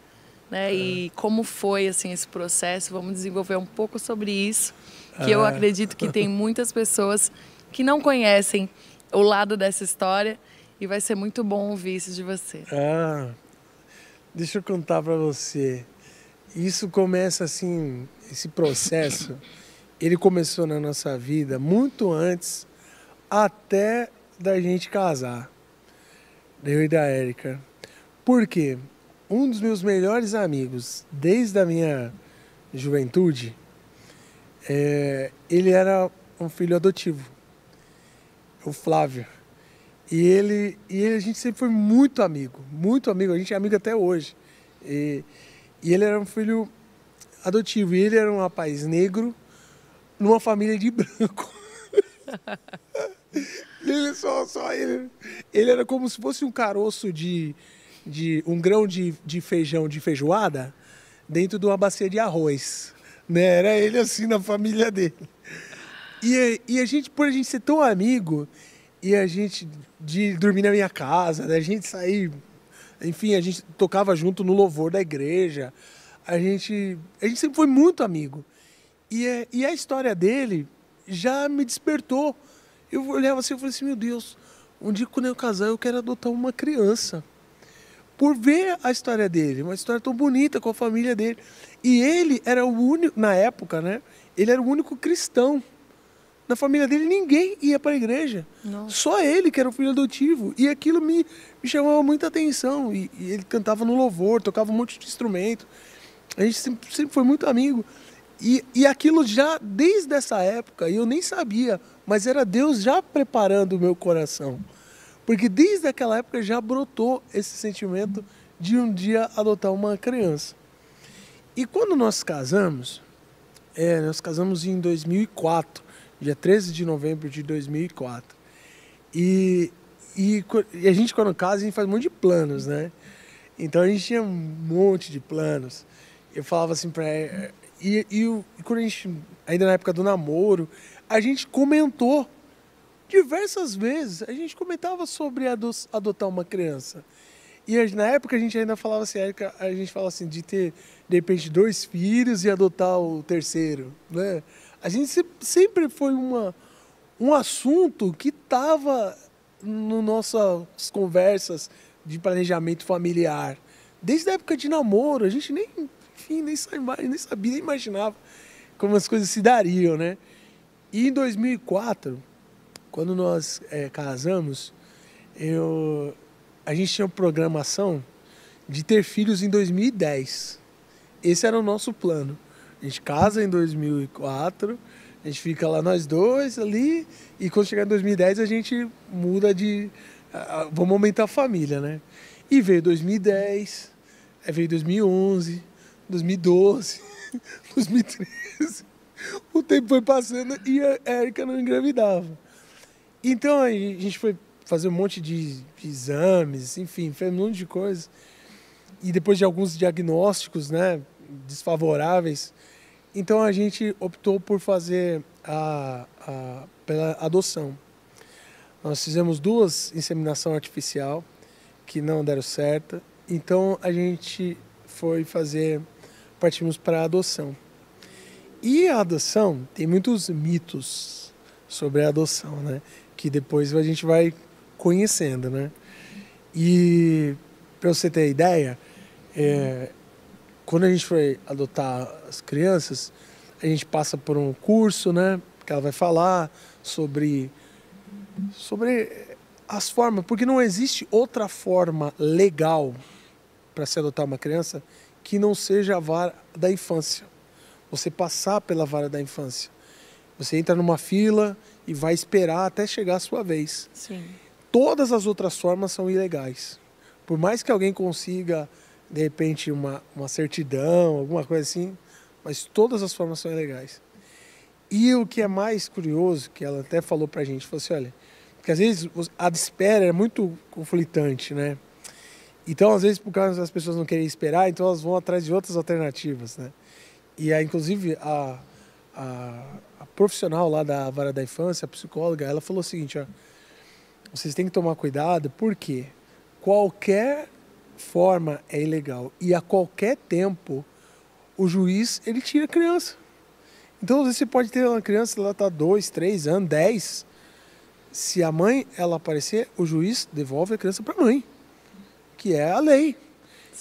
né? É. E como foi assim esse processo? Vamos desenvolver um pouco sobre isso, que é. eu acredito que tem muitas pessoas que não conhecem o lado dessa história e vai ser muito bom ouvir isso de você. Ah, deixa eu contar para você. Isso começa assim, esse processo, ele começou na nossa vida muito antes até da gente casar. Eu e da Érica porque Um dos meus melhores amigos, desde a minha juventude, é, ele era um filho adotivo, o Flávio. E ele, e ele, a gente sempre foi muito amigo, muito amigo, a gente é amigo até hoje. E, e ele era um filho adotivo, e ele era um rapaz negro numa família de branco. ele só, só ele, ele era como se fosse um caroço de de um grão de, de feijão de feijoada dentro de uma bacia de arroz. Né? Era ele assim na família dele. E, e a gente, por a gente ser tão amigo, e a gente de dormir na minha casa, né? a gente sair, enfim, a gente tocava junto no louvor da igreja. A gente, a gente sempre foi muito amigo. E, é, e a história dele já me despertou. Eu olhava assim e falei assim, meu Deus, um dia quando eu casar eu quero adotar uma criança por ver a história dele, uma história tão bonita com a família dele. E ele era o único, na época, né? Ele era o único cristão. Na família dele ninguém ia para a igreja. Nossa. Só ele, que era o filho adotivo. E aquilo me, me chamava muita atenção. E, e, ele cantava no louvor, tocava um monte de instrumento. A gente sempre, sempre foi muito amigo. E, e aquilo já, desde essa época, eu nem sabia, mas era Deus já preparando o meu coração porque desde aquela época já brotou esse sentimento de um dia adotar uma criança. E quando nós casamos, é, nós casamos em 2004, dia 13 de novembro de 2004. E, e, e a gente, quando casa, a gente faz um monte de planos, né? Então a gente tinha um monte de planos. Eu falava assim pra ela. E, e, e quando a gente, ainda na época do namoro, a gente comentou diversas vezes a gente comentava sobre adotar uma criança. E na época a gente ainda falava assim, a gente falava assim, de ter, de repente, dois filhos e adotar o terceiro, né? A gente sempre foi uma, um assunto que estava no nossas conversas de planejamento familiar. Desde a época de namoro, a gente nem, enfim, nem, sabia, nem sabia, nem imaginava como as coisas se dariam, né? E em 2004, quando nós é, casamos, eu, a gente tinha programação de ter filhos em 2010. Esse era o nosso plano. A gente casa em 2004, a gente fica lá nós dois ali, e quando chegar em 2010 a gente muda de. Vamos aumentar a família, né? E veio 2010, aí veio 2011, 2012, 2013. O tempo foi passando e a Erika não engravidava. Então a gente foi fazer um monte de exames, enfim, fez um monte de coisas E depois de alguns diagnósticos, né, desfavoráveis, então a gente optou por fazer a, a pela adoção. Nós fizemos duas inseminação artificial que não deram certo. Então a gente foi fazer, partimos para a adoção. E a adoção tem muitos mitos sobre a adoção, né? que depois a gente vai conhecendo, né? E para você ter ideia, é, quando a gente foi adotar as crianças, a gente passa por um curso, né? Que ela vai falar sobre sobre as formas, porque não existe outra forma legal para se adotar uma criança que não seja a vara da infância. Você passar pela vara da infância. Você entra numa fila e vai esperar até chegar a sua vez. Sim. Todas as outras formas são ilegais. Por mais que alguém consiga, de repente, uma, uma certidão, alguma coisa assim, mas todas as formas são ilegais. E o que é mais curioso, que ela até falou pra gente, falou assim, olha, porque às vezes a espera é muito conflitante, né? Então, às vezes, por causa das pessoas não querem esperar, então elas vão atrás de outras alternativas, né? E inclusive, a, a, a, profissional lá da vara da infância, a psicóloga, ela falou o seguinte: ó, vocês têm que tomar cuidado porque qualquer forma é ilegal e a qualquer tempo o juiz ele tira a criança. Então você pode ter uma criança, ela tá dois, três anos, dez. Se a mãe ela aparecer, o juiz devolve a criança para a mãe, que é a lei.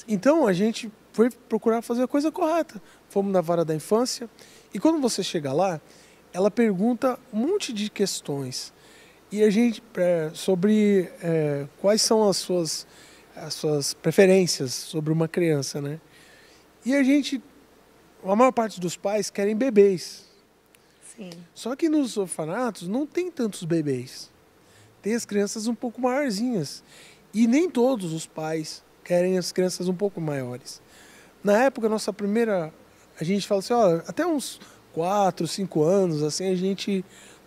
Então a gente foi procurar fazer a coisa correta. Fomos na vara da infância e quando você chega lá, ela pergunta um monte de questões e a gente é, sobre é, quais são as suas as suas preferências sobre uma criança, né? E a gente, a maior parte dos pais querem bebês. Sim. Só que nos orfanatos não tem tantos bebês. Tem as crianças um pouco maiorzinhas. E nem todos os pais querem as crianças um pouco maiores. Na época, nossa primeira. A gente fala assim: olha, até uns quatro, cinco anos, assim, a gente,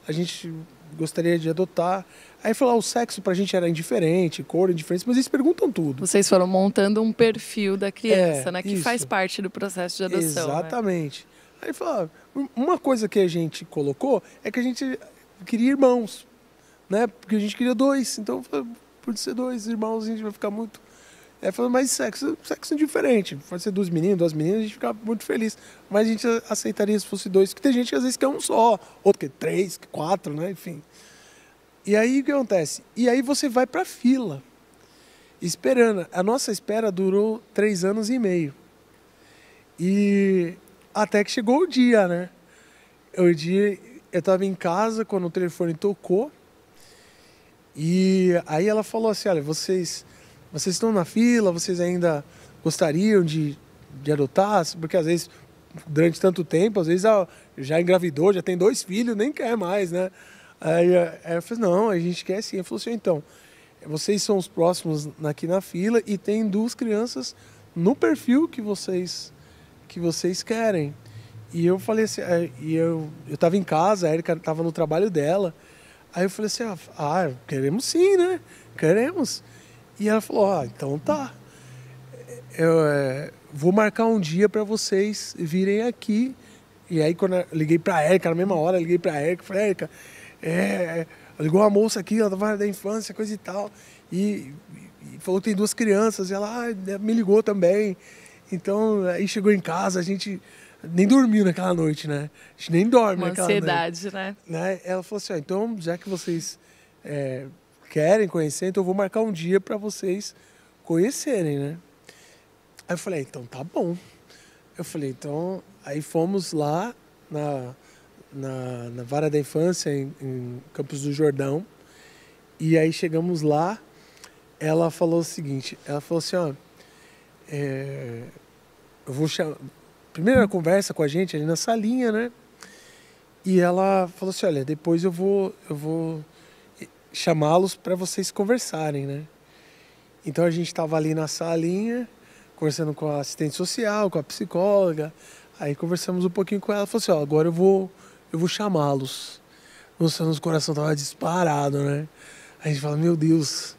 a gente gostaria de adotar. Aí falar ah, o sexo pra gente era indiferente, cor indiferente, mas eles perguntam tudo. Vocês foram montando um perfil da criança, É, né? Que isso. faz parte do processo de adoção. né? Exatamente. Aí fala, ah, uma coisa que a gente colocou é que a gente queria irmãos, né? Porque a gente queria dois, então ah, por ser dois irmãos a gente vai ficar muito ela é, falou, mas sexo, sexo é diferente. Pode ser dois meninos, duas meninas, a gente ficava muito feliz. Mas a gente aceitaria se fosse dois. Porque tem gente que às vezes quer um só, outro que três, quatro, né? Enfim. E aí o que acontece? E aí você vai pra fila, esperando. A nossa espera durou três anos e meio. E até que chegou o dia, né? O dia, eu tava em casa quando o telefone tocou. E aí ela falou assim: olha, vocês vocês estão na fila, vocês ainda gostariam de, de adotar? Porque às vezes, durante tanto tempo, às vezes ah, já engravidou, já tem dois filhos, nem quer mais, né? Aí eh, eu falei, não, a gente quer sim. Ele falou assim, então, vocês são os próximos aqui na fila e tem duas crianças no perfil que vocês que vocês querem. E eu falei assim, eh, e eu, eu tava em casa, a Erika estava no trabalho dela. Aí eu falei assim, ah, ah queremos sim, né? Queremos. E ela falou: Ah, então tá. Eu, é, vou marcar um dia para vocês virem aqui. E aí, quando eu liguei para a Erika, na mesma hora, liguei para a Erika, falei: Erika, é, é, ligou uma moça aqui, ela tava da infância, coisa e tal. E, e falou tem duas crianças. E ela ah, me ligou também. Então, aí chegou em casa, a gente nem dormiu naquela noite, né? A gente nem dorme Uma naquela ansiedade, noite. ansiedade, né? né? Ela falou assim, ah, então, já que vocês é, querem conhecer, então eu vou marcar um dia para vocês conhecerem, né? Aí eu falei, ah, então tá bom. Eu falei, então. Aí fomos lá na, na, na Vara da Infância, em, em Campos do Jordão. E aí chegamos lá, ela falou o seguinte: ela falou assim, ó. É, eu vou chamar. Primeira conversa com a gente ali na salinha, né? E ela falou assim: olha, depois eu vou, eu vou chamá-los para vocês conversarem, né? Então a gente estava ali na salinha, conversando com a assistente social, com a psicóloga. Aí conversamos um pouquinho com ela, falou assim: "Ó, agora eu vou, eu vou chamá-los". Nossa, nosso coração tava disparado, né? A gente fala: "Meu Deus,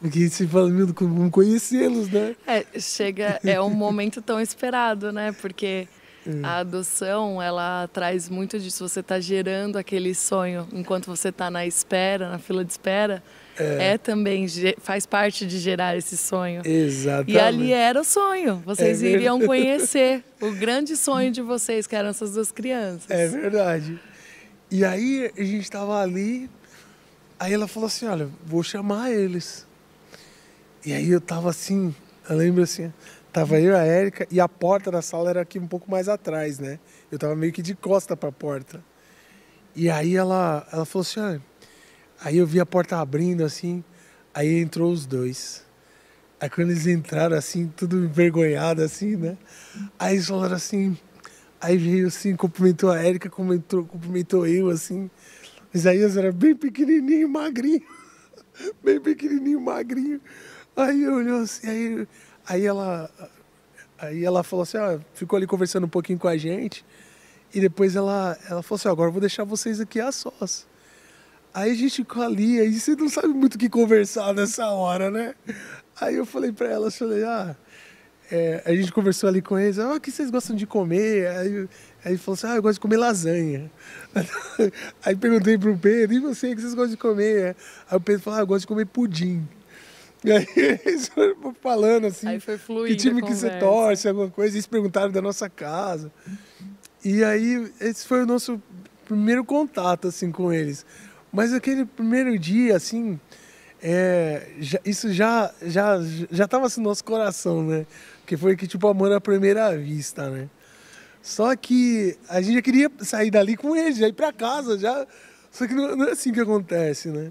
porque se fala, meu, não conhecê-los, né? É, chega, é um momento tão esperado, né? Porque Hum. A adoção, ela traz muito disso. Você está gerando aquele sonho enquanto você está na espera, na fila de espera. É. é. também faz parte de gerar esse sonho. Exatamente. E ali era o sonho. Vocês é iriam conhecer o grande sonho de vocês, que eram essas duas crianças. É verdade. E aí a gente estava ali, aí ela falou assim, olha, vou chamar eles. E aí eu tava assim, eu lembro assim, Tava eu, a Érica, e a porta da sala era aqui um pouco mais atrás, né? Eu tava meio que de costa pra porta. E aí ela, ela falou assim, ah, aí eu vi a porta abrindo assim, aí entrou os dois. Aí quando eles entraram assim, tudo envergonhado assim, né? Aí eles falaram assim, aí veio assim, cumprimentou a Érica, cumprimentou, cumprimentou eu assim. Mas aí eles eram bem pequenininho, magrinho, bem pequenininho, magrinho. Aí eu olhou assim, aí Aí ela, aí ela falou assim, ó, ah, ficou ali conversando um pouquinho com a gente. E depois ela, ela falou assim, ó, ah, agora eu vou deixar vocês aqui a sós. Aí a gente ficou ali, aí você não sabe muito o que conversar nessa hora, né? Aí eu falei para ela, falei, ah, é, a gente conversou ali com eles, ah, o que vocês gostam de comer? Aí, aí falou assim, ah, eu gosto de comer lasanha. aí perguntei pro Pedro, e você, o que vocês gostam de comer? Aí o Pedro falou, ah, eu gosto de comer pudim. E aí eles foram falando assim, aí foi fluindo que time que você torce, alguma coisa. Eles perguntaram da nossa casa. E aí esse foi o nosso primeiro contato assim com eles. Mas aquele primeiro dia assim, é, já, isso já já já tava assim no nosso coração, né? Que foi que tipo amor à primeira vista, né? Só que a gente já queria sair dali com eles, já ir para casa, já. Só que não, não é assim que acontece, né?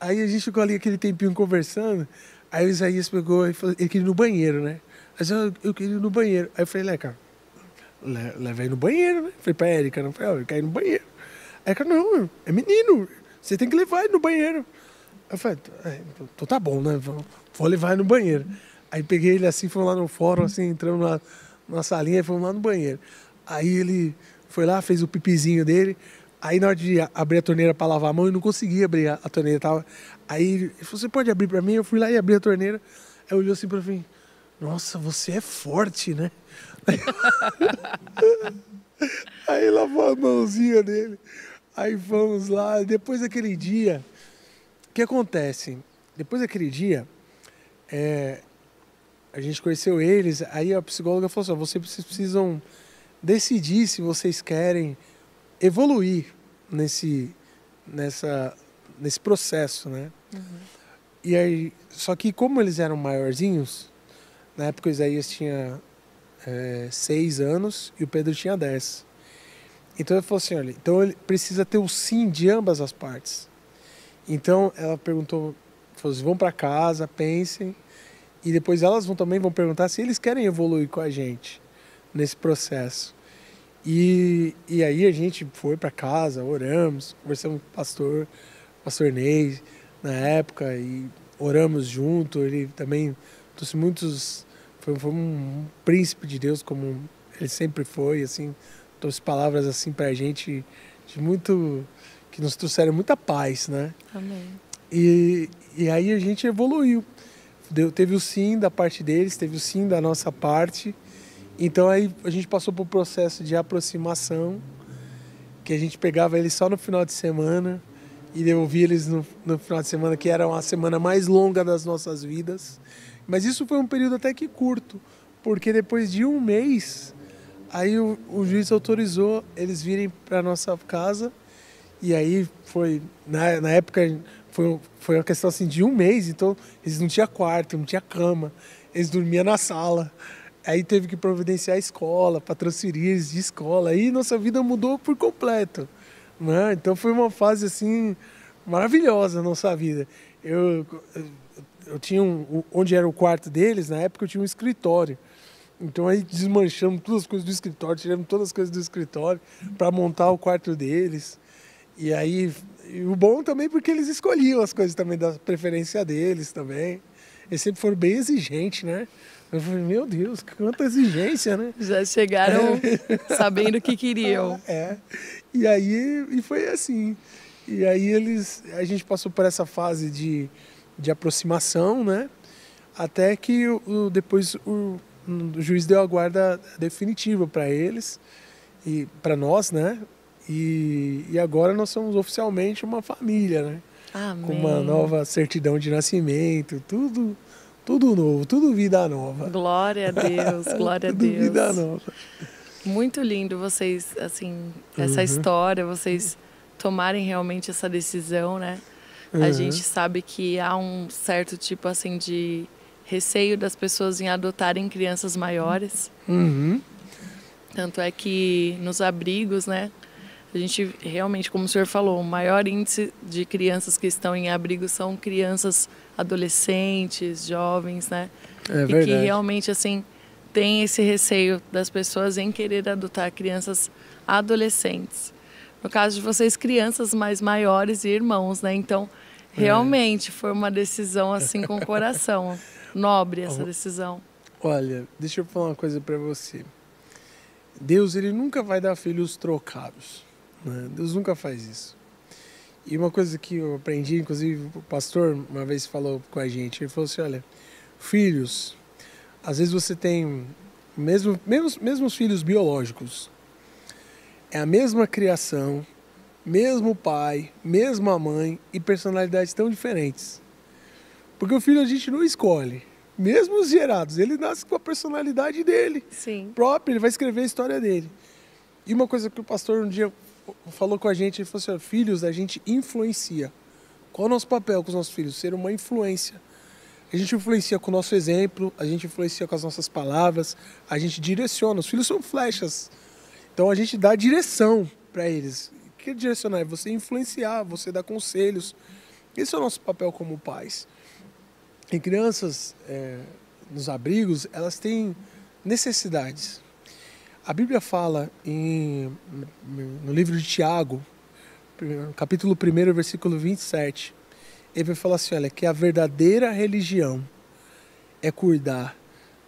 Aí a gente ficou ali aquele tempinho conversando. Aí o Isaías pegou e falou, ele queria ir no banheiro, né? Aí eu, eu queria ir no banheiro. Aí eu falei, Leca, le, levei no banheiro, né? Falei pra Erika, não falei, ó, eu caí no banheiro. Aí ela, não, é menino, você tem que levar ele no banheiro. Eu falei, é, então, então tá bom, né? Vou, vou levar ele no banheiro. Aí peguei ele assim, fomos lá no fórum, assim, entramos na, na salinha e fomos lá no banheiro. Aí ele foi lá, fez o pipizinho dele. Aí na hora de abrir a torneira para lavar a mão, eu não conseguia abrir a, a torneira. Tava... Aí ele falou, você pode abrir para mim? Eu fui lá e abri a torneira. Aí olhou assim para mim, nossa, você é forte, né? Aí lavou a mãozinha dele. Aí vamos lá. Depois daquele dia, o que acontece? Depois daquele dia, é, a gente conheceu eles. Aí a psicóloga falou assim: vocês precisam decidir se vocês querem evoluir nesse, nessa, nesse processo, né? Uhum. E aí, só que como eles eram maiorzinhos, na época o Isaías tinha é, seis anos e o Pedro tinha dez. Então ele falou assim, olha, então ele precisa ter o sim de ambas as partes. Então ela perguntou, falou assim, vão para casa, pensem e depois elas vão também vão perguntar se eles querem evoluir com a gente nesse processo. E, e aí a gente foi para casa, oramos, conversamos com o pastor, pastor Ney, na época, e oramos junto. Ele também trouxe muitos. Foi, foi um príncipe de Deus, como ele sempre foi, assim, trouxe palavras assim para a gente de muito. que nos trouxeram muita paz, né? Amém. E, e aí a gente evoluiu. Deu, teve o sim da parte deles, teve o sim da nossa parte. Então aí a gente passou por um processo de aproximação, que a gente pegava eles só no final de semana e devolvia eles no, no final de semana, que era uma semana mais longa das nossas vidas. Mas isso foi um período até que curto, porque depois de um mês, aí o, o juiz autorizou eles virem para nossa casa. E aí foi, na, na época, foi, foi uma questão assim de um mês, então eles não tinham quarto, não tinha cama, eles dormiam na sala. Aí teve que providenciar a escola, para transferir de escola. Aí nossa vida mudou por completo. Né? Então foi uma fase assim maravilhosa a nossa vida. Eu, eu, tinha um, onde era o quarto deles, na época eu tinha um escritório. Então aí desmanchamos todas as coisas do escritório, tiramos todas as coisas do escritório para montar o quarto deles. E aí e o bom também porque eles escolhiam as coisas também da preferência deles também. Eles sempre foram bem exigentes, né? Eu falei, meu Deus, quanta exigência, né? Já chegaram é. sabendo o que queriam. É. E aí e foi assim. E aí eles. A gente passou por essa fase de, de aproximação, né? Até que o, depois o, o juiz deu a guarda definitiva para eles e para nós, né? E, e agora nós somos oficialmente uma família, né? Amém. com uma nova certidão de nascimento, tudo, tudo novo, tudo vida nova. Glória a Deus, glória a Deus. Vida nova. Muito lindo vocês, assim, essa uhum. história, vocês tomarem realmente essa decisão, né? Uhum. A gente sabe que há um certo tipo, assim, de receio das pessoas em adotarem crianças maiores. Uhum. Tanto é que nos abrigos, né? A gente realmente, como o senhor falou, o maior índice de crianças que estão em abrigo são crianças adolescentes, jovens, né? É e que realmente, assim, tem esse receio das pessoas em querer adotar crianças adolescentes. No caso de vocês, crianças mais maiores e irmãos, né? Então, é. realmente é. foi uma decisão assim com o coração. Nobre essa decisão. Olha, deixa eu falar uma coisa para você. Deus, ele nunca vai dar filhos trocados. Né? Deus nunca faz isso. E uma coisa que eu aprendi, inclusive o pastor uma vez falou com a gente, ele falou assim, olha, filhos, às vezes você tem, mesmo, mesmo, mesmo os filhos biológicos, é a mesma criação, mesmo pai, mesma mãe e personalidades tão diferentes. Porque o filho a gente não escolhe. Mesmo os gerados, ele nasce com a personalidade dele. Sim. Própria, ele vai escrever a história dele. E uma coisa que o pastor um dia falou com a gente e falou assim: filhos, a gente influencia. Qual é o nosso papel com os nossos filhos? Ser uma influência. A gente influencia com o nosso exemplo, a gente influencia com as nossas palavras, a gente direciona. Os filhos são flechas. Então a gente dá direção para eles. O que é direcionar? É você influenciar, você dar conselhos. Esse é o nosso papel como pais. E crianças é, nos abrigos, elas têm necessidades. A Bíblia fala em, no livro de Tiago, capítulo 1, versículo 27, ele vai falar assim: olha, que a verdadeira religião é cuidar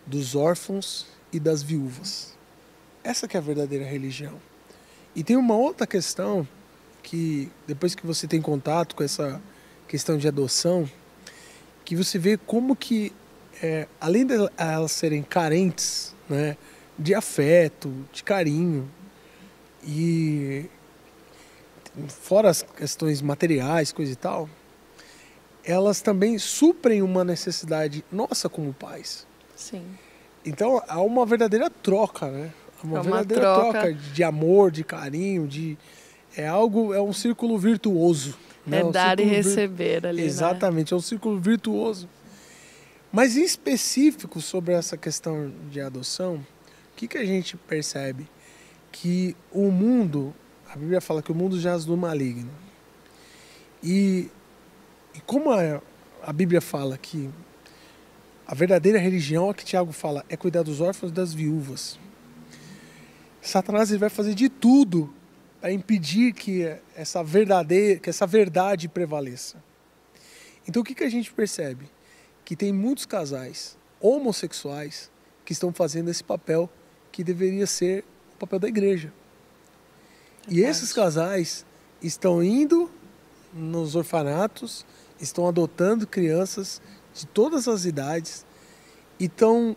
dos órfãos e das viúvas. Essa que é a verdadeira religião. E tem uma outra questão que depois que você tem contato com essa questão de adoção, que você vê como que é, além de elas serem carentes, né, de afeto, de carinho. E fora as questões materiais, coisa e tal, elas também suprem uma necessidade nossa como pais. Sim. Então há uma verdadeira troca, né? Uma, é uma verdadeira troca. troca. de amor, de carinho, de é algo, é um círculo virtuoso. Né? É um dar e receber vir... ali. Né? Exatamente, né? é um círculo virtuoso. Mas em específico sobre essa questão de adoção, que, que a gente percebe? Que o mundo, a Bíblia fala que o mundo jaz do maligno. E, e como a, a Bíblia fala que a verdadeira religião, a é que Tiago fala, é cuidar dos órfãos e das viúvas. Satanás vai fazer de tudo para impedir que essa, verdadeira, que essa verdade prevaleça. Então o que, que a gente percebe? Que tem muitos casais homossexuais que estão fazendo esse papel que deveria ser o papel da igreja. E esses casais estão indo nos orfanatos, estão adotando crianças de todas as idades e estão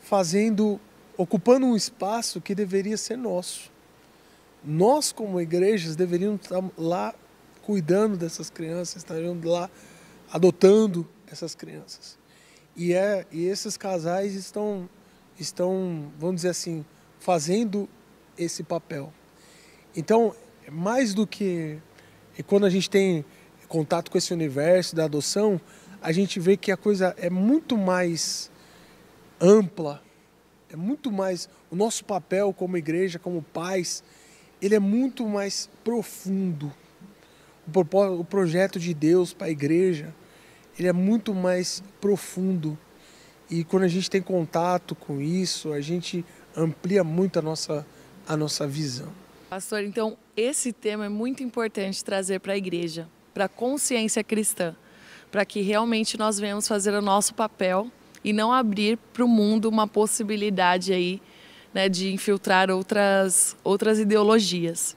fazendo, ocupando um espaço que deveria ser nosso. Nós, como igrejas, deveríamos estar lá cuidando dessas crianças, estaríamos lá adotando essas crianças. E, é, e esses casais estão estão, vamos dizer assim, fazendo esse papel. Então, mais do que e quando a gente tem contato com esse universo da adoção, a gente vê que a coisa é muito mais ampla, é muito mais o nosso papel como igreja, como pais, ele é muito mais profundo. O, projeto de Deus para a igreja, ele é muito mais profundo. E quando a gente tem contato com isso, a gente amplia muito a nossa, a nossa visão. Pastor, então esse tema é muito importante trazer para a igreja, para a consciência cristã, para que realmente nós venhamos fazer o nosso papel e não abrir para o mundo uma possibilidade aí né, de infiltrar outras, outras ideologias.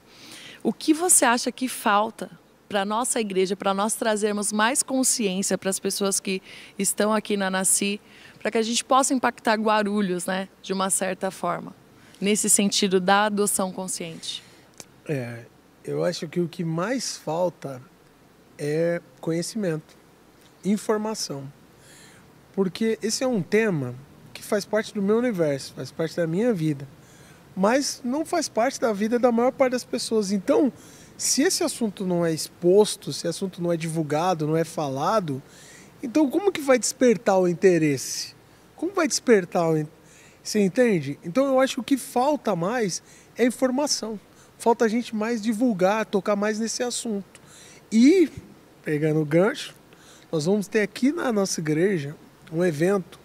O que você acha que falta para a nossa igreja, para nós trazermos mais consciência para as pessoas que estão aqui na Nasci, para que a gente possa impactar Guarulhos, né, de uma certa forma, nesse sentido da adoção consciente? É, eu acho que o que mais falta é conhecimento, informação. Porque esse é um tema que faz parte do meu universo, faz parte da minha vida, mas não faz parte da vida da maior parte das pessoas. Então, se esse assunto não é exposto, se esse assunto não é divulgado, não é falado, então, como que vai despertar o interesse? Como vai despertar o Você entende? Então, eu acho que o que falta mais é informação. Falta a gente mais divulgar, tocar mais nesse assunto. E, pegando o gancho, nós vamos ter aqui na nossa igreja um evento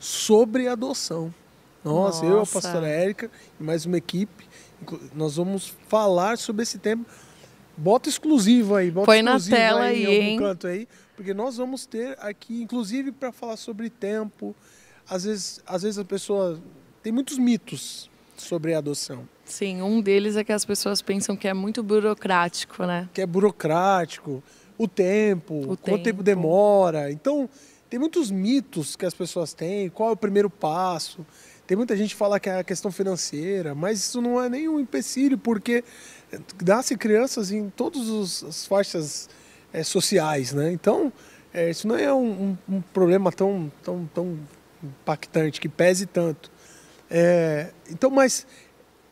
sobre adoção. nossa. eu, a pastora Érica e mais uma equipe, nós vamos falar sobre esse tema. Bota exclusivo aí, bota Põe exclusivo na tela aí, aí em algum hein? canto aí, porque nós vamos ter aqui, inclusive para falar sobre tempo, às vezes, às vezes a pessoa tem muitos mitos sobre a adoção. Sim, um deles é que as pessoas pensam que é muito burocrático, né? Que é burocrático, o tempo, o quanto tempo. tempo demora. Então, tem muitos mitos que as pessoas têm, qual é o primeiro passo. Tem muita gente que fala que é a questão financeira, mas isso não é nenhum empecilho, porque nasce crianças em todas as faixas é, sociais, né? Então, é, isso não é um, um, um, problema tão, tão, tão impactante, que pese tanto. É, então, mas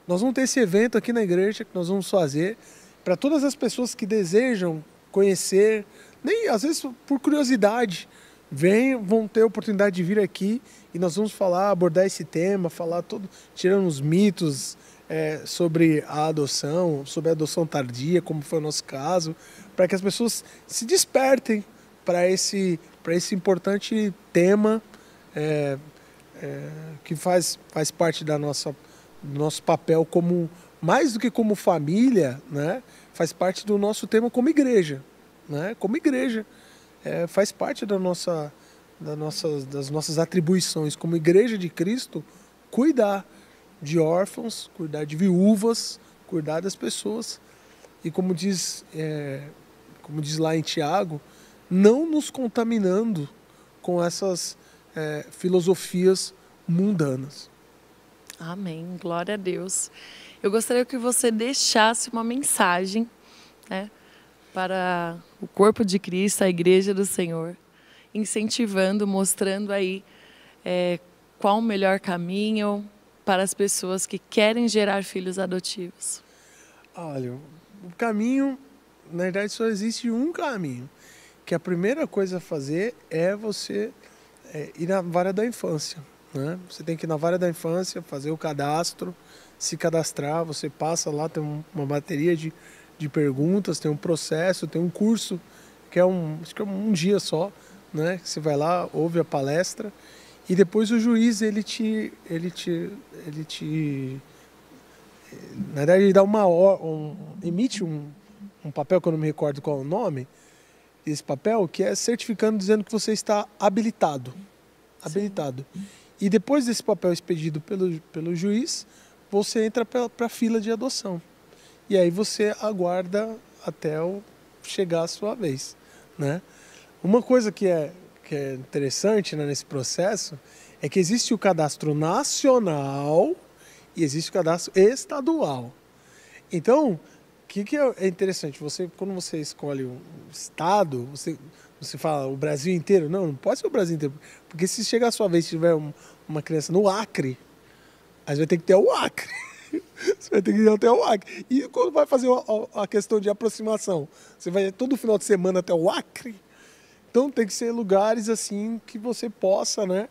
nós vamos ter esse evento aqui na igreja que nós vamos fazer para todas as pessoas que desejam conhecer, nem às vezes por curiosidade, vem, vão ter a oportunidade de vir aqui e nós vamos falar, abordar esse tema, falar todo, tirando os mitos, é, sobre a adoção, sobre a adoção tardia, como foi o nosso caso, para que as pessoas se despertem para esse, esse importante tema é, é, que faz, faz parte da nossa, do nosso papel como, mais do que como família, né, faz parte do nosso tema como igreja. Né, como igreja, é, faz parte da nossa, da nossa, das nossas atribuições como igreja de Cristo cuidar de órfãos, cuidar de viúvas, cuidar das pessoas. E como diz, é, como diz lá em Tiago, não nos contaminando com essas é, filosofias mundanas. Amém, glória a Deus. Eu gostaria que você deixasse uma mensagem né, para o corpo de Cristo, a igreja do Senhor, incentivando, mostrando aí é, qual o melhor caminho, para as pessoas que querem gerar filhos adotivos? Olha, o caminho, na verdade, só existe um caminho. Que a primeira coisa a fazer é você é, ir na vara da infância. Né? Você tem que ir na vara da infância, fazer o cadastro, se cadastrar, você passa lá, tem uma bateria de, de perguntas, tem um processo, tem um curso, que é um, acho que é um dia só, né? Você vai lá, ouve a palestra e depois o juiz, ele te. Ele te, ele te na verdade, ele dá uma um, emite um, um papel, que eu não me recordo qual é o nome, esse papel, que é certificando dizendo que você está habilitado. Habilitado. Sim. E depois desse papel expedido pelo, pelo juiz, você entra para a fila de adoção. E aí você aguarda até chegar a sua vez. Né? Uma coisa que é que é interessante né, nesse processo é que existe o cadastro nacional e existe o cadastro estadual. Então, o que, que é, é interessante? Você, quando você escolhe um estado, você, você fala o Brasil inteiro. Não, não pode ser o Brasil inteiro. Porque se chegar a sua vez e tiver um, uma criança no Acre, aí você vai ter que ter o Acre. Você vai ter que ir até o Acre. E quando vai fazer a questão de aproximação? Você vai todo final de semana até o Acre? Então tem que ser lugares assim que você possa, né,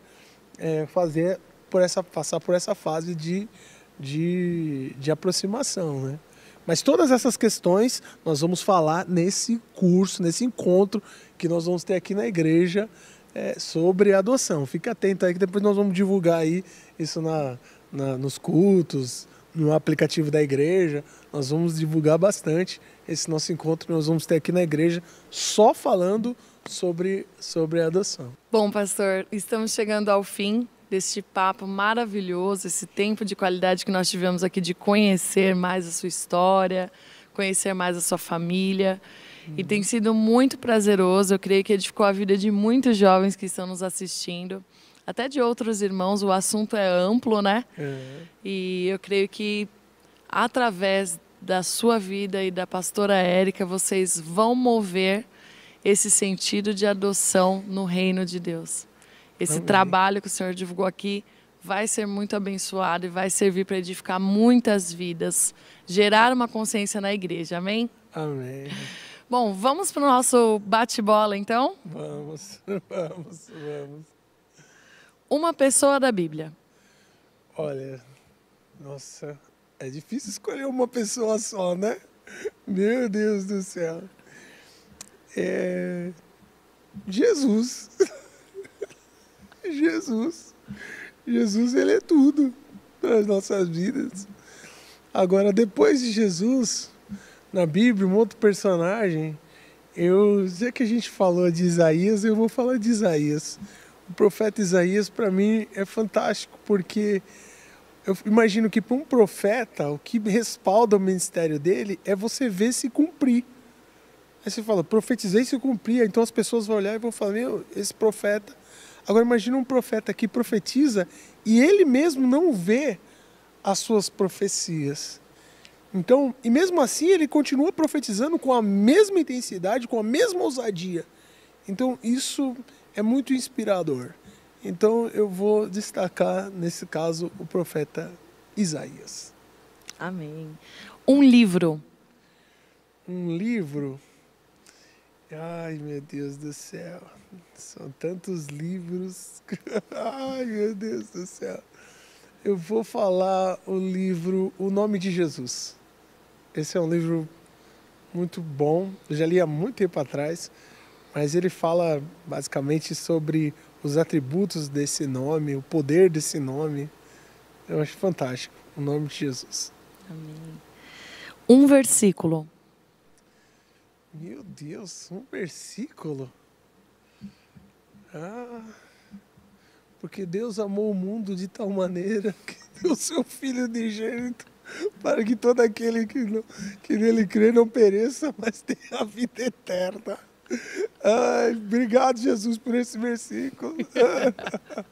é, fazer por essa passar por essa fase de, de, de aproximação, né? Mas todas essas questões nós vamos falar nesse curso, nesse encontro que nós vamos ter aqui na igreja é, sobre adoção. Fica atento aí que depois nós vamos divulgar aí isso na, na, nos cultos, no aplicativo da igreja. Nós vamos divulgar bastante esse nosso encontro que nós vamos ter aqui na igreja, só falando sobre, sobre a adoção. Bom, pastor, estamos chegando ao fim deste papo maravilhoso, esse tempo de qualidade que nós tivemos aqui de conhecer mais a sua história, conhecer mais a sua família. E tem sido muito prazeroso, eu creio que edificou a vida de muitos jovens que estão nos assistindo, até de outros irmãos, o assunto é amplo, né? É. E eu creio que através da sua vida e da pastora Érica, vocês vão mover esse sentido de adoção no reino de Deus. Esse Amém. trabalho que o Senhor divulgou aqui vai ser muito abençoado e vai servir para edificar muitas vidas, gerar uma consciência na igreja. Amém? Amém. Bom, vamos para o nosso bate-bola então? Vamos, vamos, vamos. Uma pessoa da Bíblia. Olha, nossa, é difícil escolher uma pessoa só, né? Meu Deus do céu é Jesus. Jesus. Jesus, ele é tudo para as nossas vidas. Agora, depois de Jesus, na Bíblia, um outro personagem, eu, já que a gente falou de Isaías, eu vou falar de Isaías. O profeta Isaías, para mim, é fantástico, porque eu imagino que para um profeta, o que respalda o ministério dele é você ver se cumprir. Aí você fala, profetizei se cumpria. Então as pessoas vão olhar e vão falar, meu, esse profeta. Agora imagina um profeta que profetiza e ele mesmo não vê as suas profecias. Então, e mesmo assim ele continua profetizando com a mesma intensidade, com a mesma ousadia. Então isso é muito inspirador. Então eu vou destacar nesse caso o profeta Isaías. Amém. Um livro. Um livro. Ai, meu Deus do céu. São tantos livros. Ai, meu Deus do céu. Eu vou falar o livro O Nome de Jesus. Esse é um livro muito bom. Eu já li há muito tempo atrás, mas ele fala basicamente sobre os atributos desse nome, o poder desse nome. Eu acho fantástico. O nome de Jesus. Amém. Um versículo meu Deus, um versículo. Ah, porque Deus amou o mundo de tal maneira que deu seu filho de gênito para que todo aquele que, não, que nele crê não pereça, mas tenha a vida eterna. Ai, obrigado, Jesus, por esse versículo.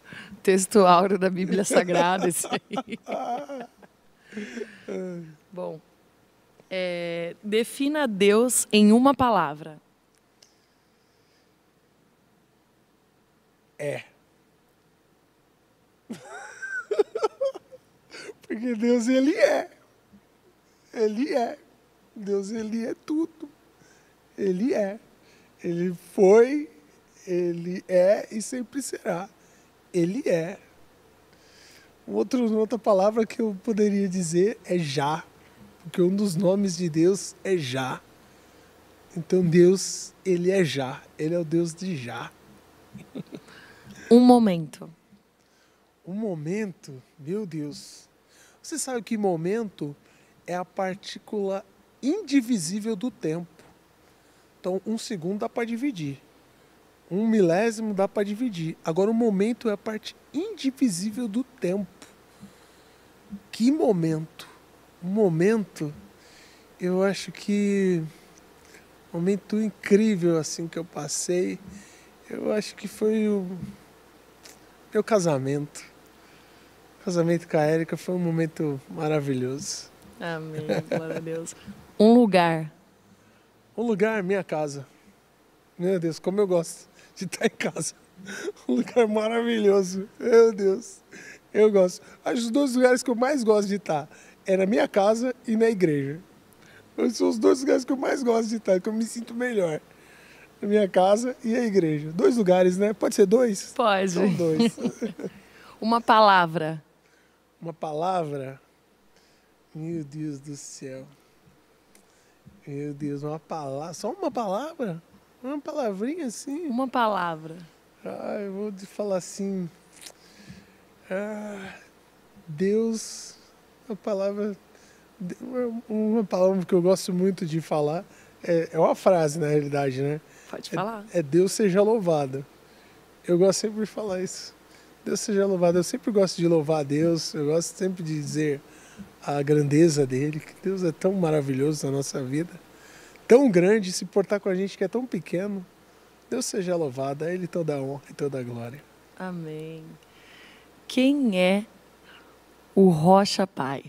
Texto áureo da Bíblia Sagrada, esse aí. Bom, é, defina Deus em uma palavra. É. Porque Deus, Ele é. Ele é. Deus, Ele é tudo. Ele é. Ele foi, Ele é e sempre será. Ele é. Outra outra palavra que eu poderia dizer é já porque um dos nomes de Deus é Já. Então Deus, ele é Já. Ele é o Deus de Já. Um momento. Um momento, meu Deus. Você sabe que momento é a partícula indivisível do tempo. Então, um segundo dá para dividir. Um milésimo dá para dividir. Agora, o momento é a parte indivisível do tempo. Que momento? momento, eu acho que um momento incrível assim que eu passei, eu acho que foi o meu casamento. O casamento com a Érica foi um momento maravilhoso. Amém, maravilhoso. Deus. Um lugar. Um lugar, minha casa. Meu Deus, como eu gosto de estar em casa. Um lugar maravilhoso. Meu Deus. Eu gosto. Acho os dois lugares que eu mais gosto de estar é na minha casa e na igreja. Então, são os dois lugares que eu mais gosto de estar, que eu me sinto melhor. A minha casa e a igreja. Dois lugares, né? Pode ser dois? Pode. São dois. Uma palavra. Uma palavra? Meu Deus do céu. Meu Deus, uma palavra. Só uma palavra? Uma palavrinha assim? Uma palavra. Ah, eu vou te falar assim. Ah, Deus a palavra. Uma palavra que eu gosto muito de falar é, é uma frase, na realidade, né? Pode é, falar. É, é Deus seja louvado. Eu gosto sempre de falar isso. Deus seja louvado. Eu sempre gosto de louvar a Deus, eu gosto sempre de dizer a grandeza dele, que Deus é tão maravilhoso na nossa vida, tão grande, se portar com a gente que é tão pequeno. Deus seja louvado, a Ele toda a honra e toda a glória. Amém. Quem é o Rocha Pai.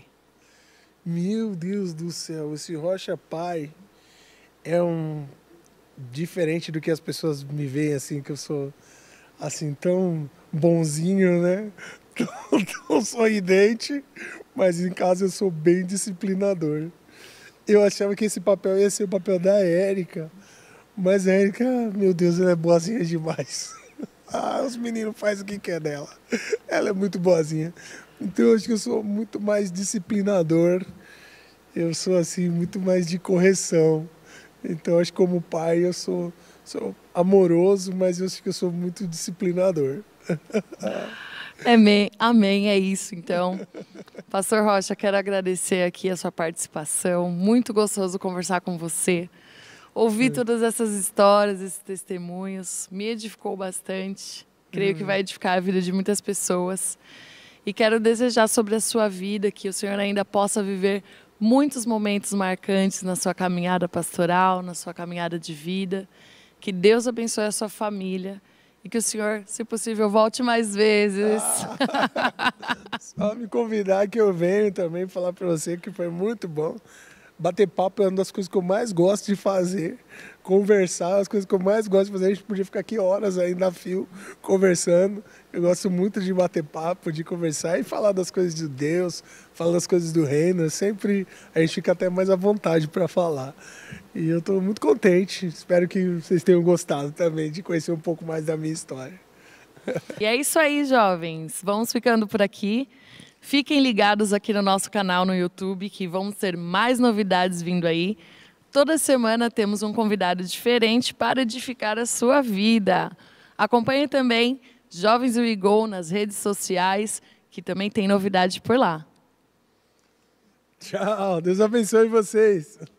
Meu Deus do céu, esse Rocha Pai é um diferente do que as pessoas me veem assim, que eu sou assim tão bonzinho, né? Tão, tão sorridente, mas em casa eu sou bem disciplinador. Eu achava que esse papel ia ser o papel da Érica, mas a Érica, meu Deus, ela é boazinha demais. Ah, os meninos fazem o que quer dela. Ela é muito boazinha. Então eu acho que eu sou muito mais disciplinador, eu sou assim, muito mais de correção. Então acho que como pai eu sou, sou amoroso, mas eu acho que eu sou muito disciplinador. É. Amém, amém, é isso então. Pastor Rocha, quero agradecer aqui a sua participação. Muito gostoso conversar com você. Ouvir é. todas essas histórias, esses testemunhos, me edificou bastante. Creio que uhum. vai edificar a vida de muitas pessoas e quero desejar sobre a sua vida que o Senhor ainda possa viver muitos momentos marcantes na sua caminhada pastoral, na sua caminhada de vida. Que Deus abençoe a sua família e que o Senhor, se possível, volte mais vezes. Ah, só me convidar que eu venho também falar para você que foi muito bom. Bater papo é uma das coisas que eu mais gosto de fazer. Conversar as é uma das coisas que eu mais gosto de fazer. A gente podia ficar aqui horas aí na fio conversando. Eu gosto muito de bater papo, de conversar e falar das coisas de Deus, falar das coisas do reino. Sempre a gente fica até mais à vontade para falar. E eu estou muito contente. Espero que vocês tenham gostado também de conhecer um pouco mais da minha história. E é isso aí, jovens. Vamos ficando por aqui. Fiquem ligados aqui no nosso canal no YouTube, que vão ter mais novidades vindo aí. Toda semana temos um convidado diferente para edificar a sua vida. Acompanhe também Jovens Wigol nas redes sociais, que também tem novidade por lá. Tchau, Deus abençoe vocês.